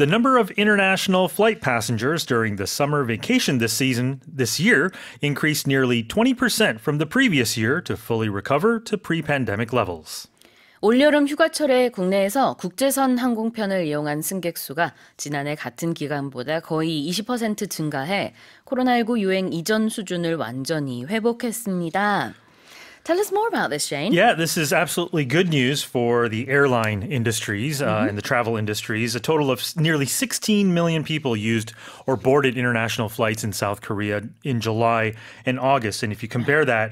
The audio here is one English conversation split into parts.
The number of international flight passengers during the summer vacation this season this year increased nearly 20% from the previous year to fully recover to pre-pandemic levels. 올여름 휴가철에 국내에서 국제선 항공편을 이용한 승객 수가 지난해 같은 기간보다 거의 20% 증가해 코로나19 유행 이전 수준을 완전히 회복했습니다. Tell us more about this, Shane. Yeah, this is absolutely good news for the airline industries mm -hmm. and the travel industries. A total of nearly 16 million people used or boarded international flights in South Korea in July and August. And if you compare that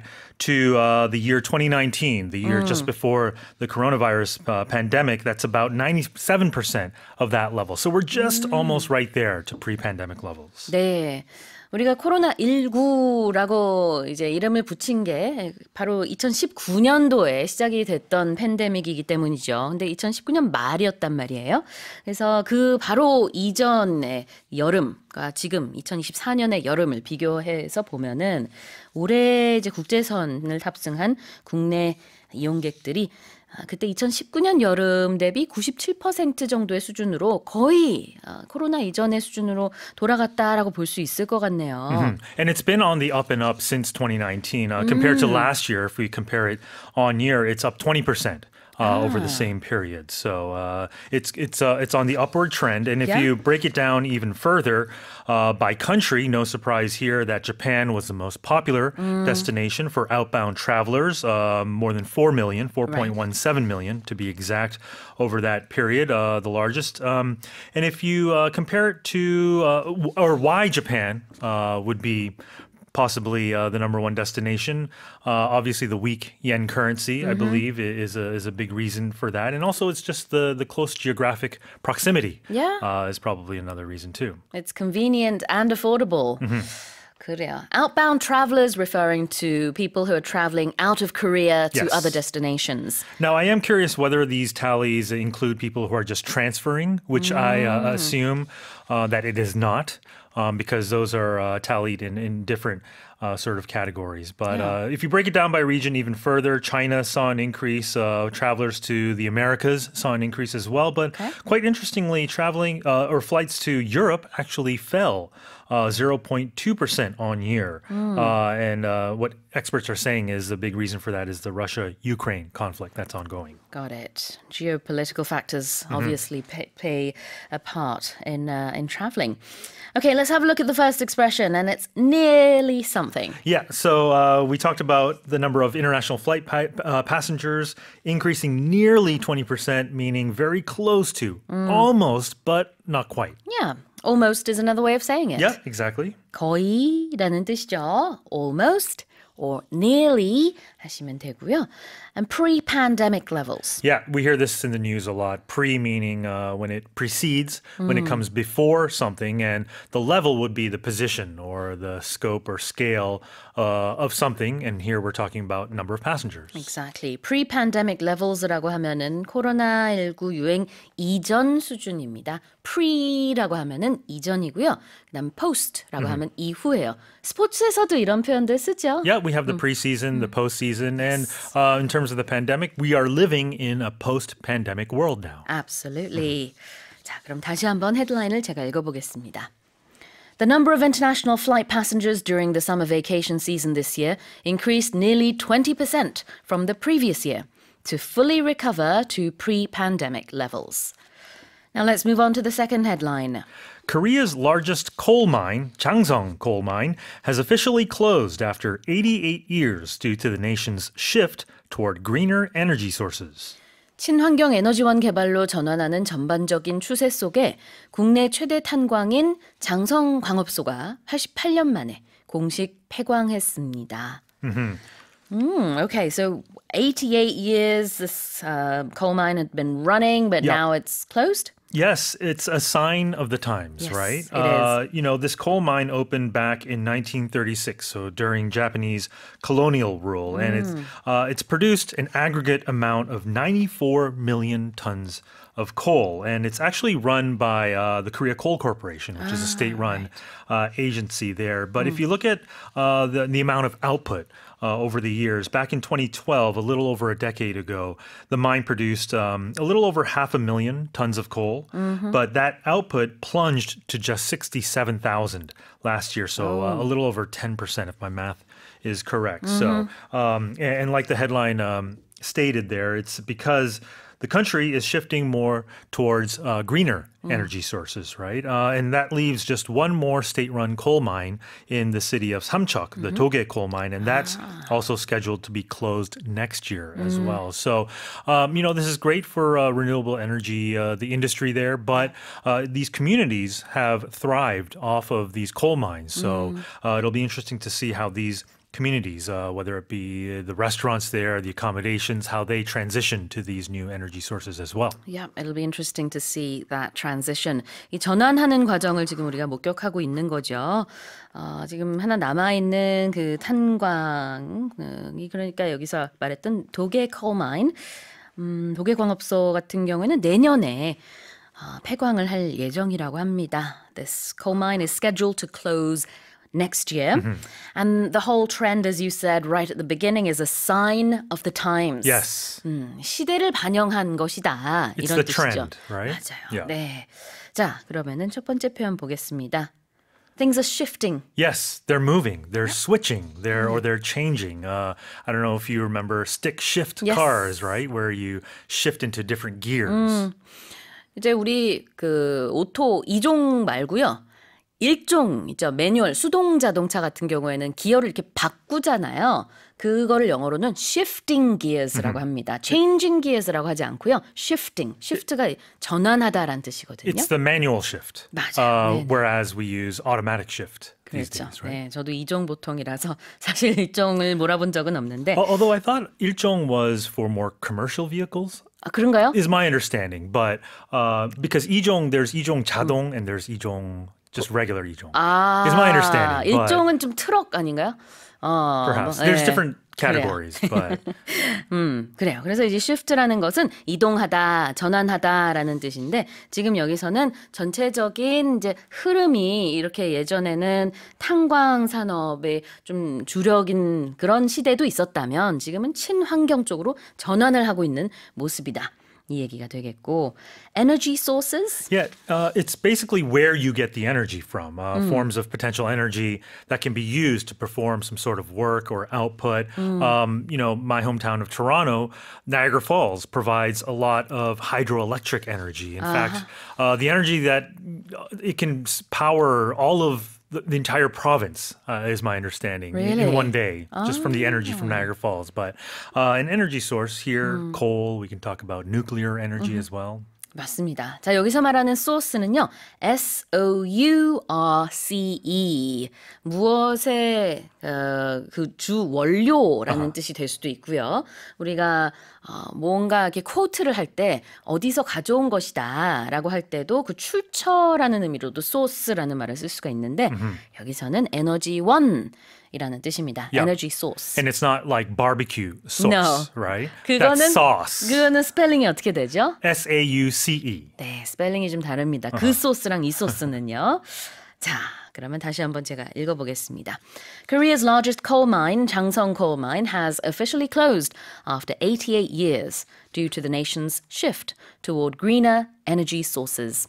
to uh, the year 2019, the year mm. just before the coronavirus uh, pandemic, that's about 97% of that level. So we're just mm. almost right there to pre pandemic levels. 네. 우리가 코로나19라고 이제 이름을 붙인 게 바로 2019년도에 시작이 됐던 팬데믹이기 때문이죠. 근데 2019년 말이었단 말이에요. 그래서 그 바로 이전의 여름과 지금 2024년의 여름을 비교해서 보면은 올해 이제 국제선을 탑승한 국내 이용객들이 그때 2019년 여름 대비 97% 정도의 수준으로 거의 코로나 이전의 수준으로 돌아갔다라고 볼 수 있을 것 같네요. Mm-hmm. And it's been on the up and up since 2019. Uh, compared mm. to last year, if we compare it on year, it's up 20%. ah. over the ah. same period. So uh, it's it's uh, it's on the upward trend. And if yeah. you break it down even further by country, no surprise here that Japan was the most popular mm. destination for outbound travelers, more than 4 million, 4.17 right. million to be exact, over that period, the largest. Um, and if you compare it to, or why Japan would be possibly uh, the number one destination. Uh, obviously, the weak yen currency, mm-hmm. I believe, is a, is a big reason for that. And also, it's just the, the close geographic proximity yeah. Uh, is probably another reason, too. It's convenient and affordable. Mm-hmm. Korea. Outbound travelers referring to people who are traveling out of Korea to yes. other destinations. Now, I am curious whether these tallies include people who are just transferring, which uh, mm. I assume uh, that it is not um, because those are uh, tallied in, in different uh, sort of categories. But yeah. uh, if you break it down by region even further, China saw an increase. Uh, travelers to the Americas saw an increase as well. But okay. quite interestingly, traveling uh, or flights to Europe actually fell. 0.2% uh, on year. Mm. and uh, what experts are saying is the big reason for that is the Russia Ukraine conflict that's ongoing. Got it. Geopolitical factors mm-hmm. obviously pay, play a part in, in traveling. Okay, let's have a look at the first expression, and it's nearly something. Yeah, so uh, we talked about the number of international flight uh, passengers increasing nearly 20%, meaning very close to, mm. almost, but not quite. Yeah. Almost is another way of saying it. Yeah, exactly. 거의라는 뜻이죠. Almost or nearly 하시면 되고요 and pre pandemic levels. Yeah, we hear this in the news a lot. Pre meaning uh, when it precedes, mm. when it mm. comes before something, and the level would be the position or the scope or scale uh, of something. And here we're talking about number of passengers. Exactly. Pre pandemic levels라고 하면은 코로나19 유행 이전 수준입니다. pre라고 하면은 이전이고요. 그다음 post라고 mm. 하면 이후예요. 스포츠에서도 이런 표현들 쓰죠. Yeah, we have the preseason, mm. the postseason, and uh, in terms terms of the pandemic, we are living in a post-pandemic world now. Absolutely. Mm. 자, 그럼 다시 한번 헤드라인을 제가 읽어보겠습니다. The number of international flight passengers during the summer vacation season this year increased nearly 20% from the previous year to fully recover to pre pandemic levels. Now let's move on to the second headline. Korea's largest coal mine, Changsung Coal Mine, has officially closed after 88 years due to the nation's shift toward greener energy sources. 친환경 에너지원 개발로 전환하는 전반적인 추세 속에 국내 최대 탄광인 장성 광업소가 88년 만에 공식 폐광했습니다. Mm, okay, so 88 years this uh, coal mine had been running, but yep. now it's closed. Yes, it's a sign of the times, yes, right? It uh, is. You know, this coal mine opened back in 1936, so during Japanese colonial rule, mm. and it's mm. uh, it's produced an aggregate amount of 94 million tons of coal, and it's actually run by uh, the Korea Coal Corporation, which ah, is a ah, state-run right. Uh, agency there. But mm. if you look at uh, the, the amount of output uh, over the years. Back in 2012, a little over a decade ago, the mine produced um, a little over half a million tons of coal, mm -hmm. but that output plunged to just 67,000 last year, so uh, oh. uh, a little over 10% if my math is correct. Mm -hmm. So, mm-hmm. um, and, and, like the headline um, stated there, it's because the country is shifting more towards uh, greener mm. energy sources, right? Uh, and that leaves just one more state run coal mine in the city of Samchuk, mm -hmm. the mm-hmm. Toge coal mine, and that's ah. also scheduled to be closed next year as mm. well. So, um, you know, this is great for uh, renewable energy, uh, the industry there, but uh, these communities have thrived off of these coal mines. So mm. uh, it'll be interesting to see how these communities, uh, whether it be the restaurants there, the accommodations, how they transition to these new energy sources as well. Yeah, it'll be interesting to see that transition. 이 전환하는 과정을 지금 우리가 목격하고 있는 거죠. 어, 지금 하나 남아 있는 그 탄광이 그러니까 여기서 말했던 독일 c o a 음, 독일 광업소 같은 경우에는 내년에 어, 폐광을 할 예정이라고 합니다. This coal mine is scheduled to close next year. Mm-hmm. And the whole trend, as you said right at the beginning, is a sign of the times. Yes. 음, 시대를 반영한 것이다. It's 이런 the 뜻이죠. trend, right? 맞아요. Yeah. 네. 자, 그러면은 첫 번째 표현 보겠습니다. things are shifting. Yes, they're moving, they're switching, they're or mm-hmm. they're changing. Uh, I don't know if you remember stick shift yes. cars, right, where you shift into different gears. 음, mm. 이제 우리 그 오토 이종 말고요. 일종 있죠. 매뉴얼 수동 자동차 같은 경우에는 기어를 이렇게 바꾸잖아요. 그거를 영어로는 shifting gears라고 합니다. changing gears라고 하지 않고요. shifting. shift가 전환하다라는 뜻이거든요. It's the manual shift. 맞아요. Uh, whereas we use automatic shift. 그렇죠. Days, right? 네, 저도 일종 보통이라서 사실 일종을 몰아본 적은 없는데. Although I thought 일종 was for more commercial vehicles. 아, 그런가요? Is my understanding, but uh, because 이종 there's 이종 자동 음. and there's 이종 just regular 일종. 아, is my understanding. 일종은 좀 트럭 아닌가요? 어, perhaps 뭐, there's 예. different categories, but 음 그래요. 그래서 이제 shift라는 것은 이동하다, 전환하다라는 뜻인데 지금 여기서는 전체적인 이제 흐름이 이렇게 예전에는 탄광 산업의 좀 주력인 그런 시대도 있었다면 지금은 친환경 쪽으로 전환을 하고 있는 모습이다. 이 얘기가 되겠고 energy sources? Yeah, uh, it's basically where you get the energy from. Uh, mm. Forms of potential energy that can be used to perform some sort of work or output. Mm. Um, you know, my hometown of Toronto, Niagara Falls provides a lot of hydroelectric energy. In uh-huh. uh -huh. fact, the energy that uh, it can power all of the, the entire province, uh, is my understanding, really? in, one day, oh. just from the energy from ah. Niagara Falls. But uh, an energy source here, mm. coal, we can talk about nuclear energy mm -hmm. as well. 맞습니다. 자, 여기서 말하는 소스는요. S-O-U-R-C-E. 무엇의 어, 그주 원료라는 아 뜻이 될 수도 있고요. 우리가 어, 뭔가 이렇게 코트를 할 때 어디서 가져온 것이다 라고 할 때도 그 출처라는 의미로도 소스라는 말을 쓸 수가 있는데 음흠. 여기서는 에너지 원 소스이라는 뜻입니다. Yep. Energy source. And it's not like barbecue sauce, no. right? 그거는 That's sauce. 그거는 스펠링이 어떻게 되죠? S A U C E. 네, 스펠링이 좀 다릅니다. Uh-huh. 그 소스랑 이 소스는요. 자, 그러면 다시 한번 제가 읽어보겠습니다. Korea's largest coal mine, Changseong Coal Mine, has officially closed after 88 years due to the nation's shift toward greener energy sources.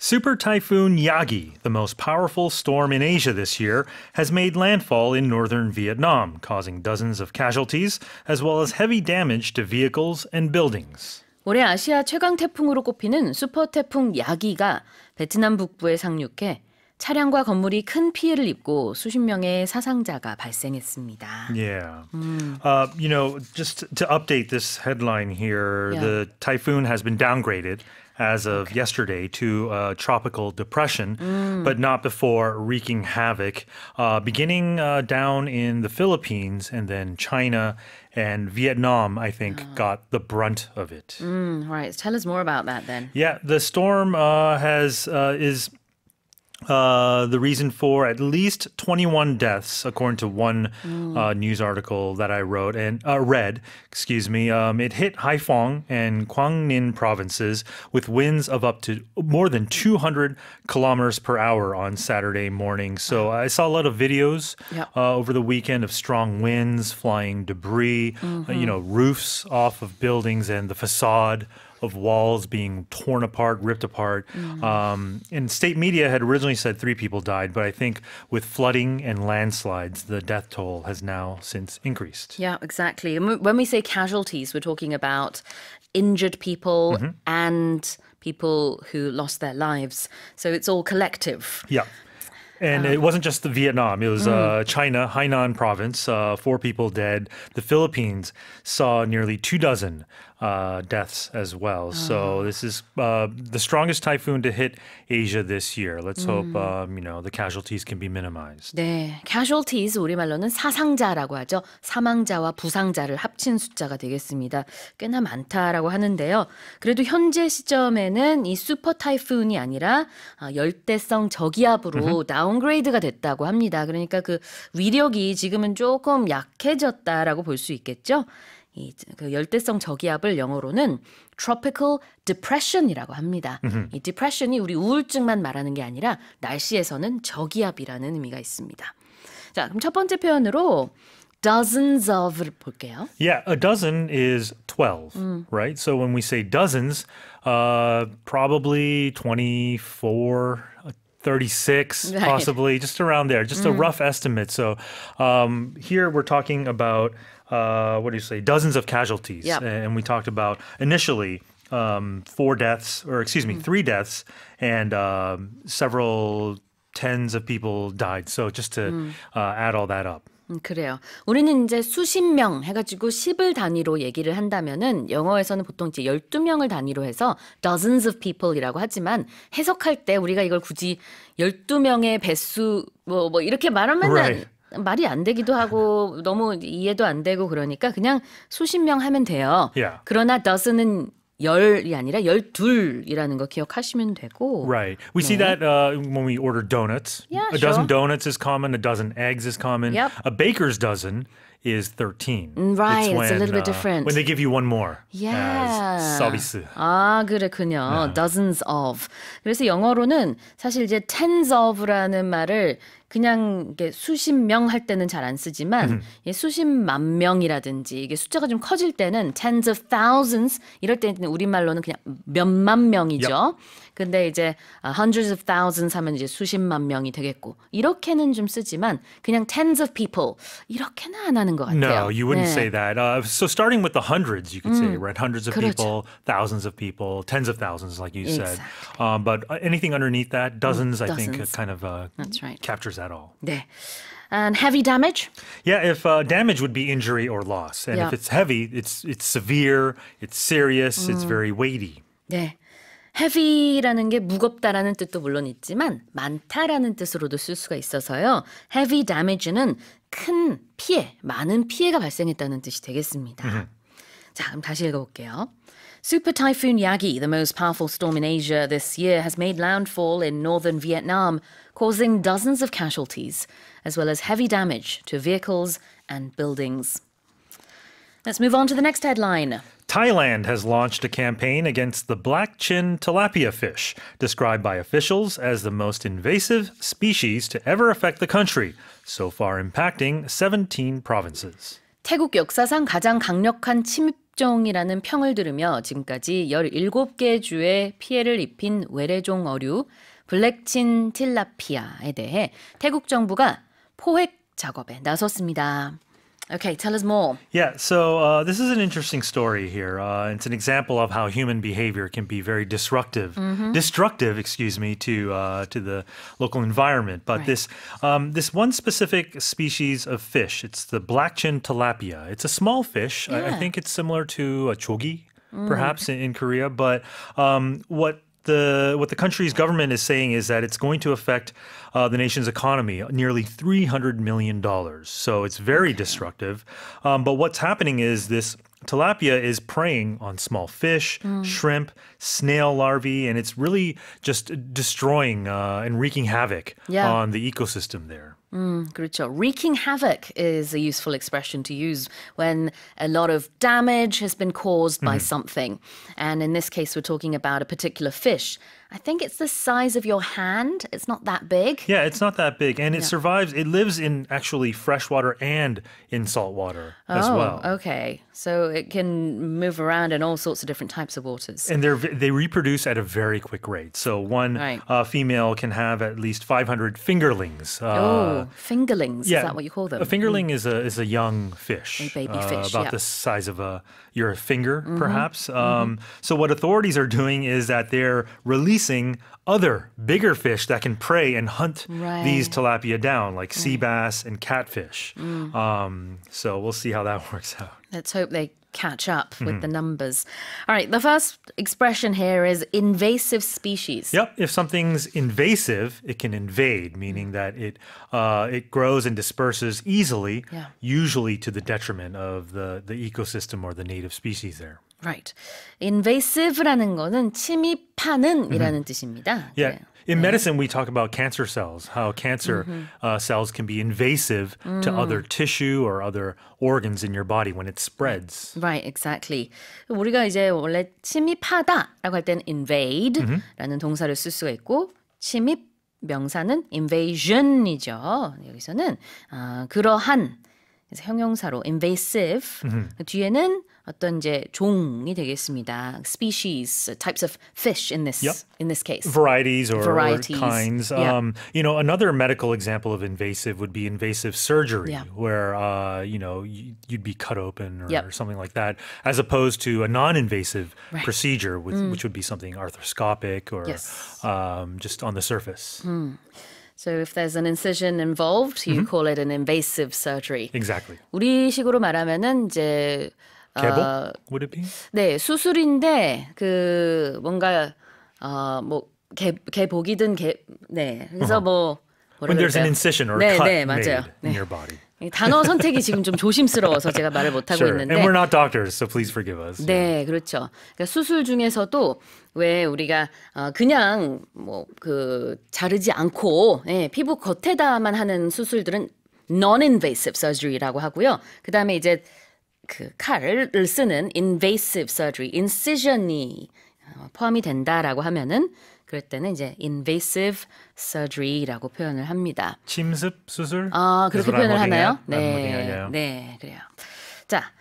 Super Typhoon Yagi, the most powerful storm in Asia this year, has made landfall in northern Vietnam, causing dozens of casualties, as well as heavy damage to vehicles and buildings. 올해 아시아 최강 태풍으로 꼽히는 슈퍼 태풍 야기가 베트남 북부에 상륙해 차량과 건물이 큰 피해를 입고 수십 명의 사상자가 발생했습니다. Yeah. Mm. Uh, you know, just to update this headline here, yeah. the typhoon has been downgraded as of yesterday to a uh, tropical depression, mm. but not before wreaking havoc, uh, beginning uh, down in the Philippines and then China and Vietnam, I think, oh. got the brunt of it. Mm, right. Tell us more about that then. Yeah, the storm uh, has uh, is uh, the reason for at least 21 deaths, according to one mm. uh, news article that I wrote and uh, read. Excuse me. Um, it hit Haiphong and Kwangnin provinces with winds of up to more than 200 kilometers per hour on Saturday morning. So I saw a lot of videos uh, over the weekend of strong winds, flying debris, mm -hmm. you mm-hmm. know, roofs off of buildings and the facade of walls being torn apart, ripped apart. Mm. Um, and state media had originally said three people died, but I think with flooding and landslides, the death toll has now since increased. Yeah, exactly. When we say casualties, we're talking about injured people mm -hmm. and people who lost their lives. So it's all collective. Yeah. And um, it wasn't just the Vietnam. It was uh, mm. uh, China, Hainan province, uh, four people dead. The Philippines saw nearly two dozen uh, deaths as well. Uh-huh. So this is uh, the strongest typhoon to hit Asia this year. Let's 음. hope um, you know the casualties can be minimized. 네, casualties 우리말로는 사상자라고 하죠. 사망자와 부상자를 합친 숫자가 되겠습니다. 꽤나 많다라고 하는데요. 그래도 현재 시점에는 이 슈퍼 타이푼이 아니라 어, 열대성 저기압으로 uh-huh. 다운그레이드가 됐다고 합니다. 그러니까 그 위력이 지금은 조금 약해졌다라고 볼 수 있겠죠. 이그 열대성 저기압을 영어로는 tropical depression이라고 합니다. 음흠. 이 depression이 우리 우울증만 말하는 게 아니라 날씨에서는 저기압이라는 의미가 있습니다. 자, 그럼 첫 번째 표현으로 dozens o f 볼게요. Yeah, a dozen is 12, m right? So when we say dozens, uh, probably 24, 36, right. possibly, just around there, just mm. a rough estimate. So um, here we're talking about uh, what do you say, dozens of casualties. Yep. And we talked about initially um, four deaths, or excuse me, mm-hmm. three deaths, and um, several tens of people died. So just to mm. uh, add all that up. 그래요. 우리는 이제 수십 명 해가지고 10을 단위로 얘기를 한다면은 영어에서는 보통 이제 12명을 단위로 해서 dozens of people이라고 하지만 해석할 때 우리가 이걸 굳이 12명의 배수 뭐, 뭐 이렇게 말하면은 right. 말이 안 되기도 하고 너무 이해도 안 되고 그러니까 그냥 수십 명 하면 돼요. Yeah. 그러나 does는 열이 아니라 열둘이라는 거 기억하시면 되고. Right. We 네. see that uh, when we order donuts. Yeah, a sure. dozen sure. donuts is common. A dozen eggs is common. Yep. A baker's dozen is 13. Right. It's, when, it's a little bit different. Uh, when they give you one more. Yeah. 서비스. 아, 그렇군요. Yeah. Dozens of. 그래서 영어로는 사실 이제 tens of라는 말을 그냥 이게 수십 명 할 때는 잘 안 쓰지만 예, 음. 수십만 명이라든지 이게 숫자가 좀 커질 때는 tens of thousands 이럴 때는 우리말로는 그냥 몇만 명이죠. Yep. 근데 이제 hundreds of thousands 하면 이제 수십만 명이 되겠고 이렇게는 좀 쓰지만 그냥 tens of people 이렇게는 안 하는 것 같아요. No, you wouldn't 네. say that. Uh, so starting with the hundreds, you could 음, say right, hundreds of 그렇죠. people, thousands of people, tens of thousands, like you exactly. said. Um, but uh, anything underneath that, mm, dozens, mm, I think, dozens. kind of uh, That's right. captures that all. 네. And heavy damage? Yeah, if uh, damage would be injury or loss, and yeah. if it's heavy, it's it's severe, it's serious, mm. it's very weighty. 네 heavy라는 게 무겁다라는 뜻도 물론 있지만 많다라는 뜻으로도 쓸 수가 있어서요. heavy damage는 큰 피해, 많은 피해가 발생했다는 뜻이 되겠습니다. 자, 그럼 다시 읽어볼게요. Super Typhoon Yagi, the most powerful storm in Asia this year, has made landfall in northern Vietnam, causing dozens of casualties, as well as heavy damage to vehicles and buildings. Let's move on to the next headline. Thailand has launched a campaign against the black chin tilapia fish, described by officials as the most invasive species to ever affect the country, so far impacting 17 provinces. 태국 역사상 가장 강력한 침입종이라는 평을 들으며 지금까지 17개 주에 피해를 입힌 외래종 어류 블랙친 틸라피아에 대해 태국 정부가 포획 작업에 나섰습니다. Okay, tell us more. Yeah, so uh, this is an interesting story here. Uh, it's an example of how human behavior can be very disruptive, mm -hmm. destructive, excuse me, to uh, to the local environment. But right. this um, this one specific species of fish, it's the black chin tilapia. It's a small fish. Yeah. I, I, think it's similar to a chogi, mm. perhaps in, in, Korea. But um, what the what the country's government is saying is that it's going to affect uh, the nation's economy nearly 300 million dollars. So it's very destructive. Um, but what's happening is this tilapia is preying on small fish, mm. shrimp, snail larvae, and it's really just destroying uh, and wreaking havoc yeah. on the ecosystem there. Mm, 그렇죠. Wreaking havoc is a useful expression to use when a lot of damage has been caused by mm. something. And in this case, we're talking about a particular fish I think it's the size of your hand. It's not that big. Yeah, it's not that big. And it survives, it lives in actually freshwater and in salt water oh, as well. Okay. So it can move around in all sorts of different types of waters. And they they reproduce at a very quick rate. So one right. uh, female can have at least 500 fingerlings. Uh, oh, fingerlings. Yeah, is that what you call them? A fingerling mm. is, a, is a young fish. A baby uh, fish. Uh, about yeah. the size of a, your finger, mm -hmm. perhaps. Mm-hmm. Um, mm -hmm. So what authorities are doing is that they're releasing releasing other bigger fish that can prey and hunt right. these tilapia down, like sea bass and catfish. Mm. Um, so we'll see how that works out. Let's hope they catch up with mm -hmm. the mm-hmm. numbers. All right, the first expression here is invasive species. Yep, if something's invasive, it can invade, meaning that it uh, it grows and disperses easily, yeah. usually to the detriment of the, the ecosystem or the native species there. Right. invasive라는 거는 침입하는이라는 mm-hmm. 뜻입니다. Yeah. 네. In medicine, we talk about cancer cells, how cancer mm-hmm. uh, cells can be invasive mm. to other tissue or other organs in your body when it spreads. Right, exactly. 우리가 이제 원래 침입하다라고 할 때는 invade라는 mm-hmm. 동사를 쓸 수가 있고 침입 명사는 invasion이죠. 여기서는 어, 그러한 그래서 형용사로 invasive mm-hmm. 뒤에는 어떤 이제 종이 되겠습니다. Species, types of fish in this yep. in this case. Varieties or, Varieties. or kinds. Yeah. Um, you know, another medical example of invasive would be invasive surgery, yeah. where uh, you know you'd be cut open or, yep. or, something like that, as opposed to a non-invasive right. procedure, with, mm. which would be something arthroscopic or yes. um, just on the surface. Mm. So if there's an incision involved, you mm -hmm. call it an invasive surgery. Exactly. 우리식으로 말하면은 이제 개복? 어, Would it be? 네, 수술인데 그 뭔가 어뭐 개복이든 개 네. 그래서 uh-huh. 뭐 When there's an incision or 네, cut 네, 맞아요. made 네. in your body. 단어 선택이 지금 좀 조심스러워서 제가 말을 못 하고 sure. 있는데. And we're not doctors, so please forgive us. 네, 그렇죠. 그러니까 수술 중에서도 왜 우리가 어, 그냥 뭐 그 자르지 않고 예, 피부 겉에다만 하는 수술들은 non-invasive surgery라고 하고요. 그다음에 이제 그 칼을 쓰는 invasive surgery, incision이 포함이 된다라고 하면은 그럴 때는 이제 invasive surgery라고 표현을 합니다. 침습 수술? 아 그렇게 표현을 하나요? 네, 네 그래요. 자,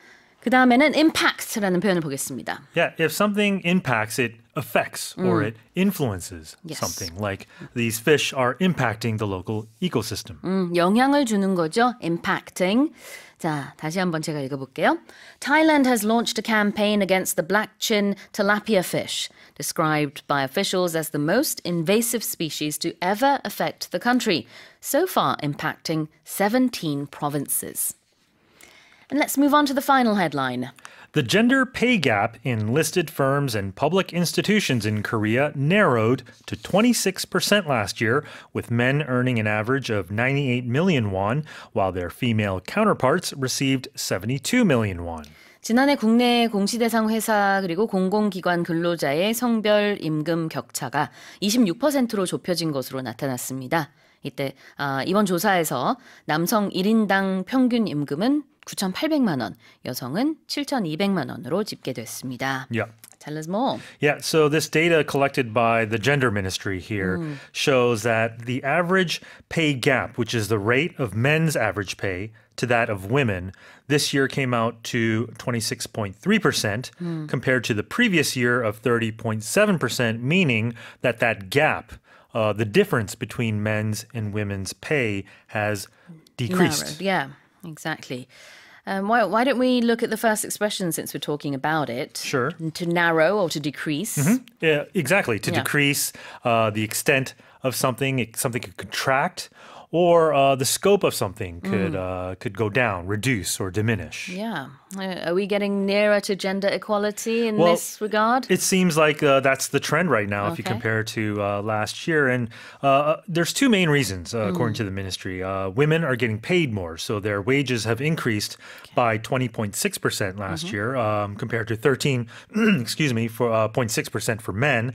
그 다음에는 impact라는 표현을 보겠습니다. Yeah, if something impacts, it affects or it influences yes. something. Like these fish are impacting the local ecosystem. 음, 영향을 주는 거죠. impacting. 자, 다시 한번 제가 읽어볼게요. Thailand has launched a campaign against the black chin tilapia fish, described by officials as the most invasive species to ever affect the country, so far impacting 17 provinces. And let's move on to the final headline. The gender pay gap in listed firms and public institutions in Korea narrowed to 26% last year, with men earning an average of 98 million won, while their female counterparts received 72 million won. 지난해 국내 공시대상 회사 그리고 공공기관 근로자의 성별 임금 격차가 26%로 좁혀진 것으로 나타났습니다. 이때 아, 이번 조사에서 남성 1인당 평균 임금은 9,800만 원, 여성은 7,200만 원으로 집계됐습니다. Yeah. Tell us more. Yeah, so this data collected by the Gender Ministry here mm. shows that the average pay gap, which is the rate of men's average pay to that of women, this year came out to 26.3% mm. compared to the previous year of 30.7%, meaning that that gap – uh, the difference between men's and women's pay has decreased. Narrowed. Yeah, exactly. Um, why, why, don't we look at the first expression since we're talking about it? Sure. To narrow or to decrease. Mm-hmm. Yeah, exactly. To yeah. decrease uh, the extent of something, something could contract or uh, the scope of something could mm. uh, could go down, reduce, or diminish. Yeah, uh, are we getting nearer to gender equality in well, this regard? It seems like uh, that's the trend right now. Okay. If you compare to uh, last year, and uh, there's two main reasons according mm. to the ministry. women are getting paid more, so their wages have increased okay. by 20.6 percent last mm -hmm. year, um, compared to 13, excuse me, for 0.6 percent for men.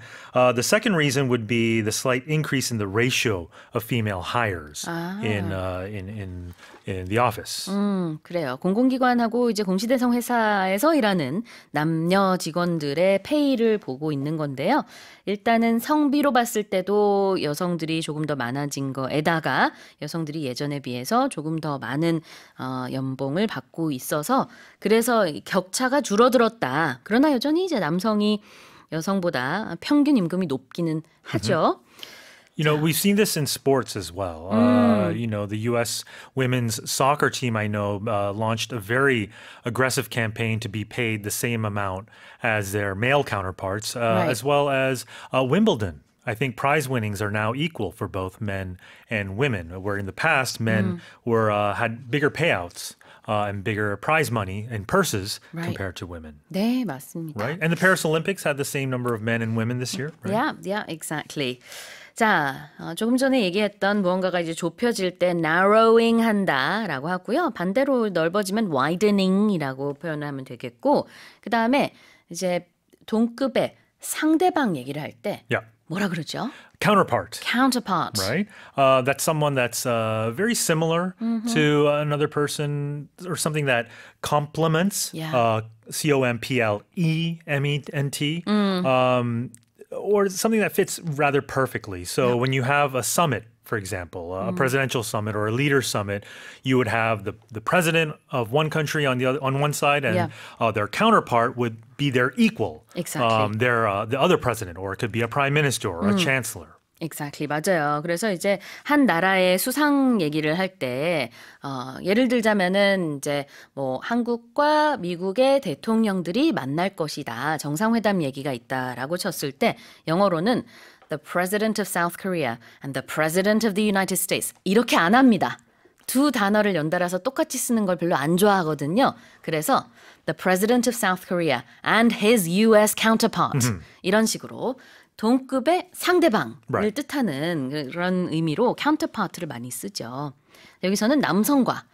the second reason would be the slight increase in the ratio of female hires. 아. in, uh, in in in the office. 음, 그래요. 공공기관하고 이제 공시대상 회사에서 일하는 남녀 직원들의 페이를 보고 있는 건데요. 일단은 성비로 봤을 때도 여성들이 조금 더 많아진 거에다가 여성들이 예전에 비해서 조금 더 많은 어, 연봉을 받고 있어서 그래서 격차가 줄어들었다. 그러나 여전히 이제 남성이 여성보다 평균 임금이 높기는 하죠. You know, we've seen this in sports as well. Uh, mm. Uh, you know, the U.S. women's soccer team, I know, uh, launched a very aggressive campaign to be paid the same amount as their male counterparts, uh, right. as well as uh, Wimbledon. I think prize winnings are now equal for both men and women, where in the past men mm. were uh, had bigger payouts. Uh, and bigger prize money and purses right. compared to women. 네, 맞습니다. Right? And the Paris Olympics had the same number of men and women this mm. year, right? Yeah, yeah, exactly. 자, 어, 조금 전에 얘기했던 무언가가 이제 좁혀질 때 narrowing 한다라고 하고요. 반대로 넓어지면 widening이라고 표현을 하면 되겠고, 그 다음에 이제 동급의 상대방 얘기를 할 때. Yeah. 뭐라 그러죠? Counterpart. Counterpart. Right? Uh, that's someone that's uh, very similar mm-hmm. to another person or something that complements. Yeah. Uh, C O M P L E M E N T. Mm. Um, or something that fits rather perfectly. So yeah. when you have a summit, for example, a mm. presidential summit or a leader summit, you would have the, the president of one country on the other, on one side, and yeah. uh, their counterpart would be their equal, exactly. Um, their uh, the other president, or it could be a prime minister or mm. a chancellor. Exactly. 맞아요. 그래서 이제 한 나라의 수상 얘기를 할 때, 어, 예를 들자면은 이제 뭐 한국과 미국의 대통령들이 만날 것이다. 정상회담 얘기가 있다라고 쳤을 때 영어로는 the president of South Korea and the president of the United States 이렇게 안 합니다. 두 단어를 연달아서 똑같이 쓰는 걸 별로 안 좋아하거든요. 그래서 the president of South Korea and his US counterpart 이런 식으로 동급의 상대방을 right. 뜻하는 그런 의미로 counterpart를 많이 쓰죠. 여기서는 남성과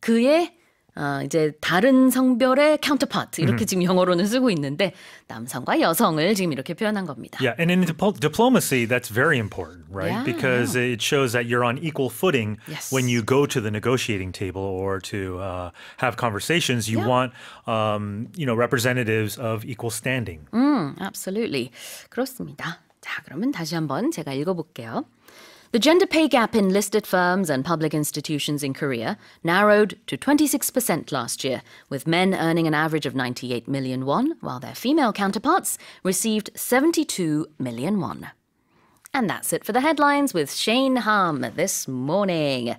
그의 어, 이제 다른 성별의 counterpart 이렇게 지금 영어로는 쓰고 있는데 남성과 여성을 지금 이렇게 표현한 겁니다. Yeah, and in diplomacy that's very important, right? Yeah. Because it shows that you're on equal footing yes. when you go to the negotiating table or to uh, have conversations. You yeah. want, um, you know, representatives of equal standing. 음, absolutely. 그렇습니다. 자, 그러면 다시 한번 제가 읽어볼게요. The gender pay gap in listed firms and public institutions in Korea narrowed to 26% last year, with men earning an average of 98 million won, while their female counterparts received 72 million won. And that's it for the headlines with Shane Ham this morning.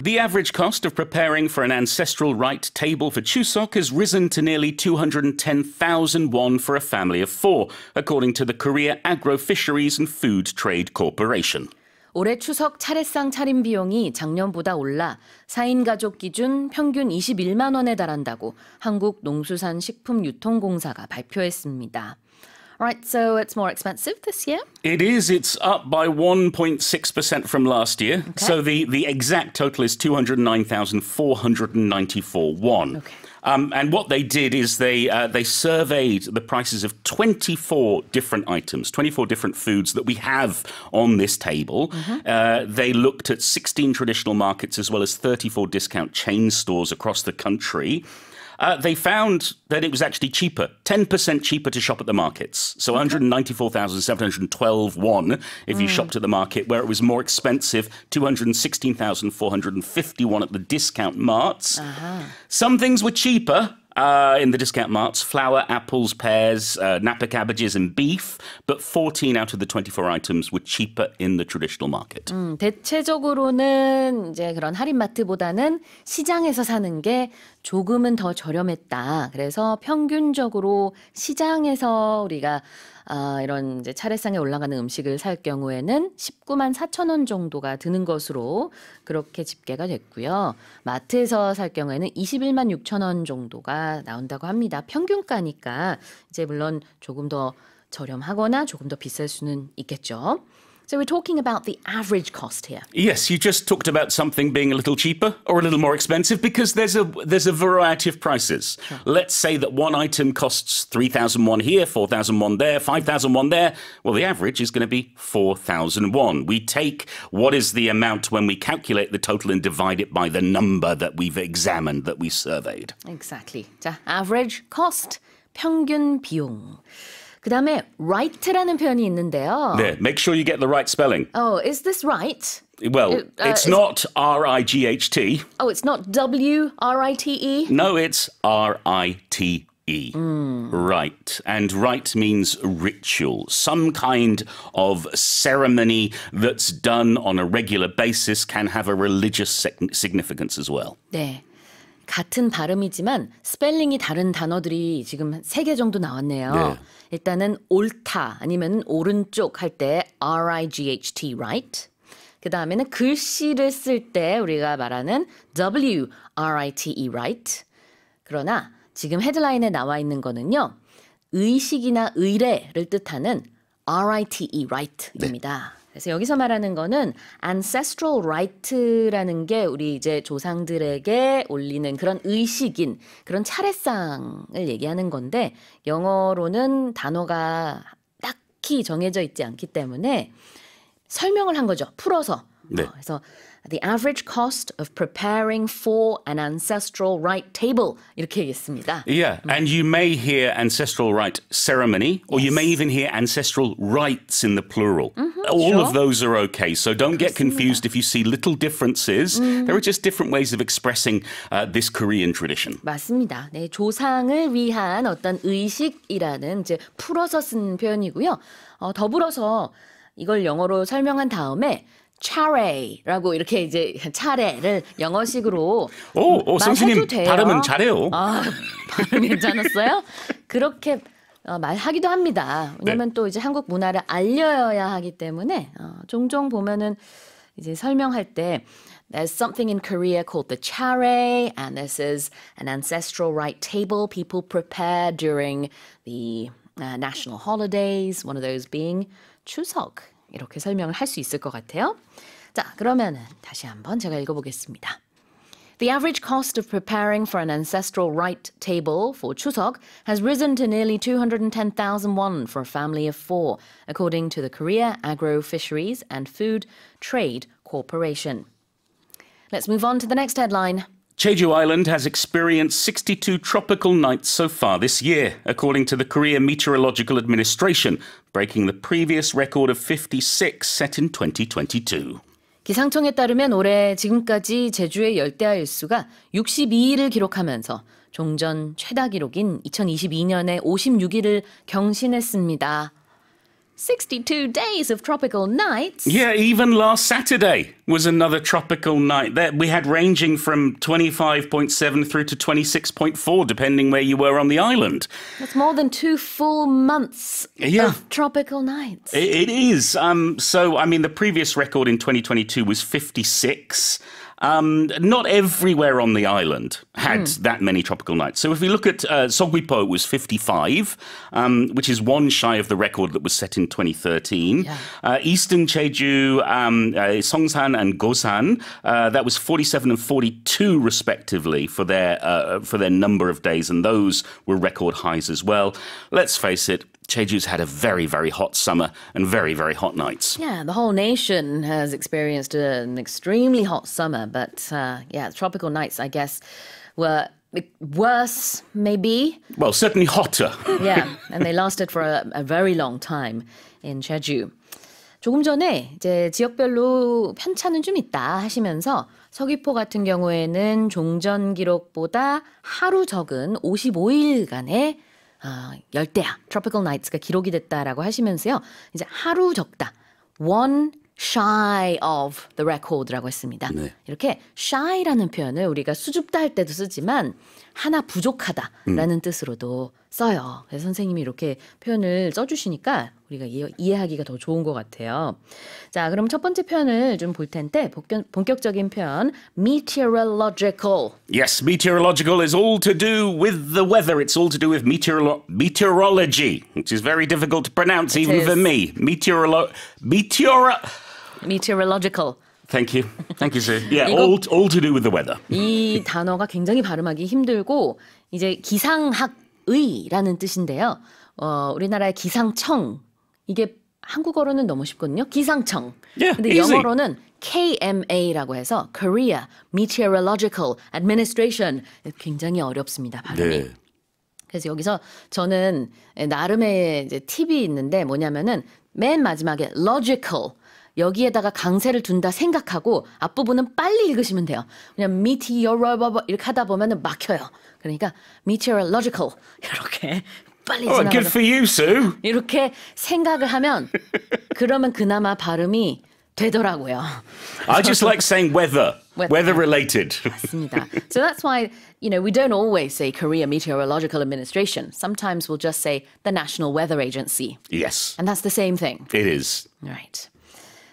The average cost of preparing for an ancestral rite table for Chuseok has risen to nearly 210,000 won for a family of four, according to the Korea Agro Fisheries and Food Trade Corporation. 올해 추석 차례상 차림 비용이 작년보다 올라 4인 가족 기준 평균 21만 원에 달한다고 한국농수산식품유통공사가 발표했습니다. Right, so it's more expensive this year? It is. It's up by 1.6% from last year. Okay. So the, the exact total is 209,494 won. Okay. Um, and what they did is they uh, they surveyed the prices of 24 different items, 24 different foods that we have on this table. Mm-hmm. Uh, they looked at 16 traditional markets as well as 34 discount chain stores across the country. Uh, they found that it was actually cheaper, 10% cheaper to shop at the markets. So 194,712 won if mm. you hmm. shopped at the market, where it was more expensive, 216,451 at the discount marts. Uh -huh. Some things were cheaper, uh, in the discount marts flour, apples, pears, uh, Napa cabbages, and beef. But 14 out of the 24 items were cheaper in the traditional market. 음, 대체적으로는 이제 그런 할인마트보다는 시장에서 사는 게 조금은 더 저렴했다. 그래서 평균적으로 시장에서 우리가 아, 이런 이제 차례상에 올라가는 음식을 살 경우에는 19만 4천 원 정도가 드는 것으로 그렇게 집계가 됐고요. 마트에서 살 경우에는 21만 6천 원 정도가 나온다고 합니다. 평균가니까 이제 물론 조금 더 저렴하거나 조금 더 비쌀 수는 있겠죠. So we're talking about the average cost here. Yes, you just talked about something being a little cheaper or a little more expensive because there's a there's a variety of prices. Sure. Let's say that one item costs 3001 here, 4001 there, 5001 there. Well, the average is going to be 4001. We take what is the amount when we calculate the total and divide it by the number that we've examined that we surveyed. Exactly. The average cost 평균 비용. 그 다음에 right라는 표현이 있는데요. 네, make sure you get the right spelling. Oh, is this right? Well, it, uh, uh, it's not R I G H T. Oh, it's not W R I T E? No, it's R I T E. Mm. Right. And right means ritual, some kind of ceremony that's done on a regular basis can have a religious significance as well. 네. 같은 발음이지만 스펠링이 다른 단어들이 지금 세 개 정도 나왔네요. 네. 일단은 옳다 아니면 오른쪽 할 때 R I G H T right. 그 다음에는 글씨를 쓸 때 우리가 말하는 W R I T E right. 그러나 지금 헤드라인에 나와 있는 거는요 의식이나 의뢰를 뜻하는 R I T E right입니다. 네. 그래서 여기서 말하는 거는 ancestral right라는 게 우리 이제 조상들에게 올리는 그런 의식인 그런 차례상을 얘기하는 건데 영어로는 단어가 딱히 정해져 있지 않기 때문에 설명을 한 거죠. 풀어서. 네. 어, 그래서 The average cost of preparing for an ancestral rite table 이렇게 있습니다. Yeah, and you may hear ancestral rite ceremony, or yes. you may even hear ancestral rites in the plural. Mm -hmm, All sure. of those are okay, so don't get confused if you see little differences. Mm. There are just different ways of expressing uh, this Korean tradition. 맞습니다. 네, 조상을 위한 어떤 의식이라는 이제 풀어서 쓴 표현이고요. 어, 더불어서 이걸 영어로 설명한 다음에 차례라고 이렇게 이제 차례를 영어식으로 오, 오 성신님 돼요. 발음은 잘해요. 아, 발음 괜찮았어요? 그렇게 어, 말하기도 합니다. 왜냐면 네. 또 이제 한국 문화를 알려야 하기 때문에 어, 종종 보면은 이제 설명할 때 There's something in Korea called the charay, and this is an ancestral rite table people prepare during the uh, national holidays. One of those being Chuseok 이렇게 설명을 할 수 있을 것 같아요. 자, 그러면은 다시 한번 제가 읽어보겠습니다. The average cost of preparing for an ancestral rite table for Chuseok has risen to nearly 210,000 won for a family of four, according to the Korea Agro Fisheries and Food Trade Corporation. Let's move on to the next headline. Jeju Island has experienced 62 tropical nights so far this year, according to the Korea Meteorological Administration, breaking the previous record of 56 set in 2022. 기상청에 따르면 올해 지금까지 제주의 열대야 일수가 62일을 기록하면서 종전 최다 기록인 2022년에 56일을 경신했습니다. 62 days of tropical nights. Yeah, even last Saturday was another tropical night. That we had ranging from 25.7 through to 26.4 depending where you were on the island. That's more than 2 full months yeah. of tropical nights. it, it is. Um, so I mean the previous record in 2022 was 56. Um, not everywhere on the island had mm. that many tropical nights. So if we look at uh, Sogwipo was 55, um, which is one shy of the record that was set in 2013. Yeah. Uh, Eastern Jeju, um, uh, Songsan and Gosan, uh, that was 47 and 42 respectively for their uh, for their number of days, and those were record highs as well. Let's face it, Jeju's had a very, very hot summer and very, very hot nights. Yeah, the whole nation has experienced an extremely hot summer, but uh, yeah, tropical nights, I guess, were worse, maybe. Well, certainly hotter. yeah, and they lasted for a, a very long time in Jeju. 조금 전에 이제 지역별로 편차는 좀 있다 하시면서 서귀포 같은 경우에는 종전 기록보다 하루 적은 55일간의 아, 열대야 (tropical nights)가 기록이 됐다라고 하시면서요. 이제 하루 적다 one shy of the record라고 했습니다. 네. 이렇게 shy라는 표현을 우리가 수줍다 할 때도 쓰지만 하나 부족하다라는 음. 뜻으로도 써요. 그래서 선생님이 이렇게 표현을 써주시니까 우리가 이해, 하기가더 좋은 것 같아요. 자, 그럼 첫 번째 표현을 좀 볼 텐데 본격, 적인 표현 meteorological. Yes, meteorological is all to do with the weather. It's all to do with meteorolo meteorology, which is very difficult to pronounce it even is. for me. Meteorolo meteor meteorological. Thank you. Thank you, sir. Yeah, all, all to do with the weather. 이 단어가 굉장히 발음하기 힘들고 이제 기상학 의라는 뜻인데요. 어, 우리나라의 기상청 이게 한국어로는 너무 쉽거든요. 기상청. Yeah, 예, 근데 easy. 영어로는 KMA라고 해서 Korea Meteorological Administration 네, 굉장히 어렵습니다. 발음이. 네. 그래서 여기서 저는 나름의 이제 팁이 있는데 뭐냐면은 맨 마지막에 logical 여기에다가 강세를 둔다 생각하고 앞부분은 빨리 읽으시면 돼요. 그냥 m e t e o r 이렇게 하다 보면은 막혀요. 그러니까 meteorological 이렇게 빨리 oh, good for you, Sue. 이렇게 생각을 하면 그러면 그나마 발음이 되더라고요. I just like saying weather. Weather related. 맞습니다. So that's why, you know, we don't always say Korea Meteorological Administration. Sometimes we'll just say the National Weather Agency. Yes. And that's the same thing. It is. Right.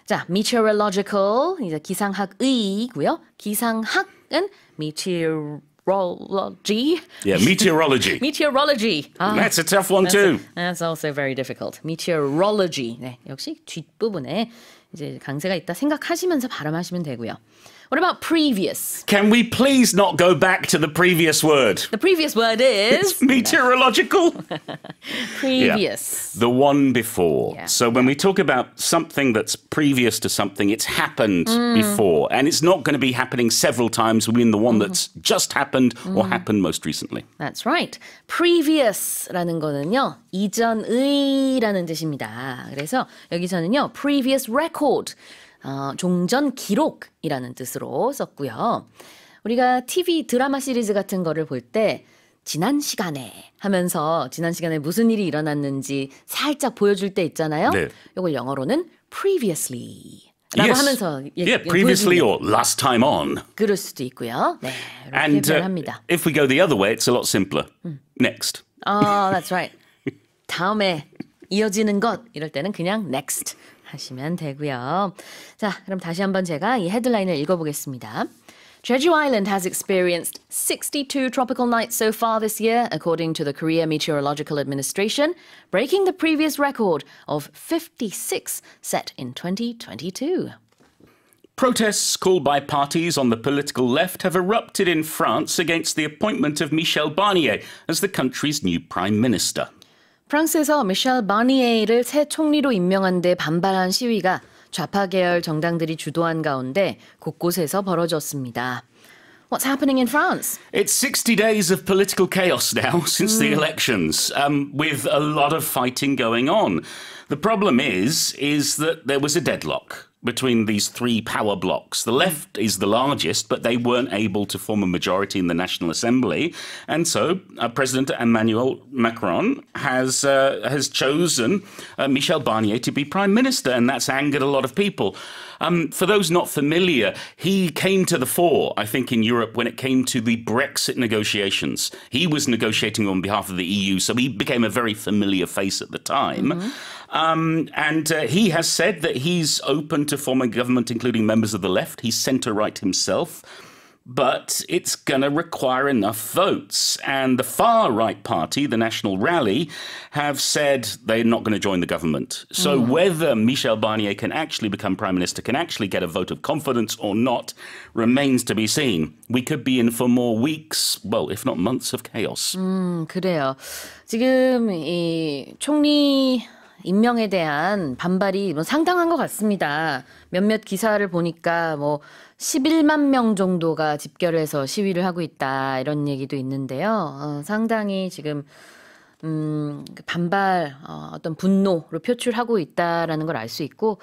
자, meteorological 이제 기상학의이고요. 기상학은 meteor meteorology. Yeah, meteorology. meteorology. 아, that's a tough one that's too. A, that's also very difficult. Meteorology. 네, 역시 뒷부분에 이제 강세가 있다 생각하시면서 발음하시면 되고요. What about previous? Can we please not go back to the previous word? The previous word is it's meteorological. previous. Yeah. The one before. Yeah. So when we talk about something that's previous to something, it's happened mm. before. And it's not going to be happening several times. We mean the one mm. that's just happened mm. or happened most recently. That's right. Previous라는 거는요. 이전의라는 뜻입니다. 그래서 여기서는요. Previous record. 어, 종전 기록이라는 뜻으로 썼고요. 우리가 TV 드라마 시리즈 같은 거를 볼 때 지난 시간에 하면서 지난 시간에 무슨 일이 일어났는지 살짝 보여줄 때 있잖아요. 네. 이걸 영어로는 previously 라고 yes. 하면서 예, yeah, previously or last time on. 그럴 수도 있고요. 네, And uh, if we go the other way, it's a lot simpler. 음. Next. Oh, that's right. 다음에 이어지는 것 이럴 때는 그냥 next 하시면 되고요. 자, 그럼 다시 한번 제가 이 헤드라인을 읽어보겠습니다. Jeju Island has experienced 62 tropical nights so far this year, according to the Korea Meteorological Administration, breaking the previous record of 56 set in 2022. Protests called by parties on the political left have erupted in France against the appointment of Michel Barnier as the country's new prime minister. 프랑스에서 미셸 바니에이를 새 총리로 임명한 데 반발한 시위가 좌파 계열 정당들이 주도한 가운데 곳곳에서 벌어졌습니다. What's happening in France? It's 60 days of political chaos now since mm. the elections, um, with a lot of fighting going on. The problem is, is that there was a deadlock. between these three power blocks. The left is the largest, but they weren't able to form a majority in the National Assembly, and so uh, President Emmanuel Macron has uh, has chosen uh, Michel Barnier to be prime minister, and that's angered a lot of people. Um, for those not familiar, he came to the fore, I think, in Europe when it came to the Brexit negotiations. He was negotiating on behalf of the EU, so he became a very familiar face at the time. Mm -hmm. Um, and uh, he has said that he's open to forming government, including members of the left. He's centre right himself but it's going to require enough votes. And the far right party, the National Rally, have said they're not going to join the government. So mm. whether Michel Barnier can actually become prime minister, can actually get a vote of confidence or not, remains to be seen. We could be in for more weeks, well, if not months of chaos. 음, 그래요. 지금 이 총리 임명에 대한 반발이 상당한 것 같습니다. 몇몇 기사를 보니까 뭐 11만 명 정도가 집결 해서 시위를 하고 있다 이런 얘기도 있는데요. 어, 상당히 지금 음, 그 반발 어, 어떤 분노로 표출하고 있다라는 걸 알 수 있고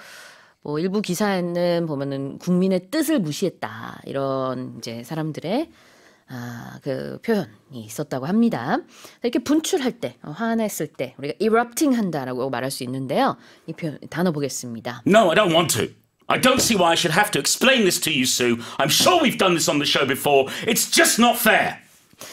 뭐 일부 기사에는 보면은 국민의 뜻을 무시했다 이런 이제 사람들의 아, 그 표현이 있었다고 합니다. 이렇게 분출할 때, 어, 화냈을 때 우리가 erupting 한다라고 말할 수 있는데요. 이 표현 단어 보겠습니다. No, I don't want to. I don't see why I should have to explain this to you, Sue. I'm sure we've done this on the show before. It's just not fair.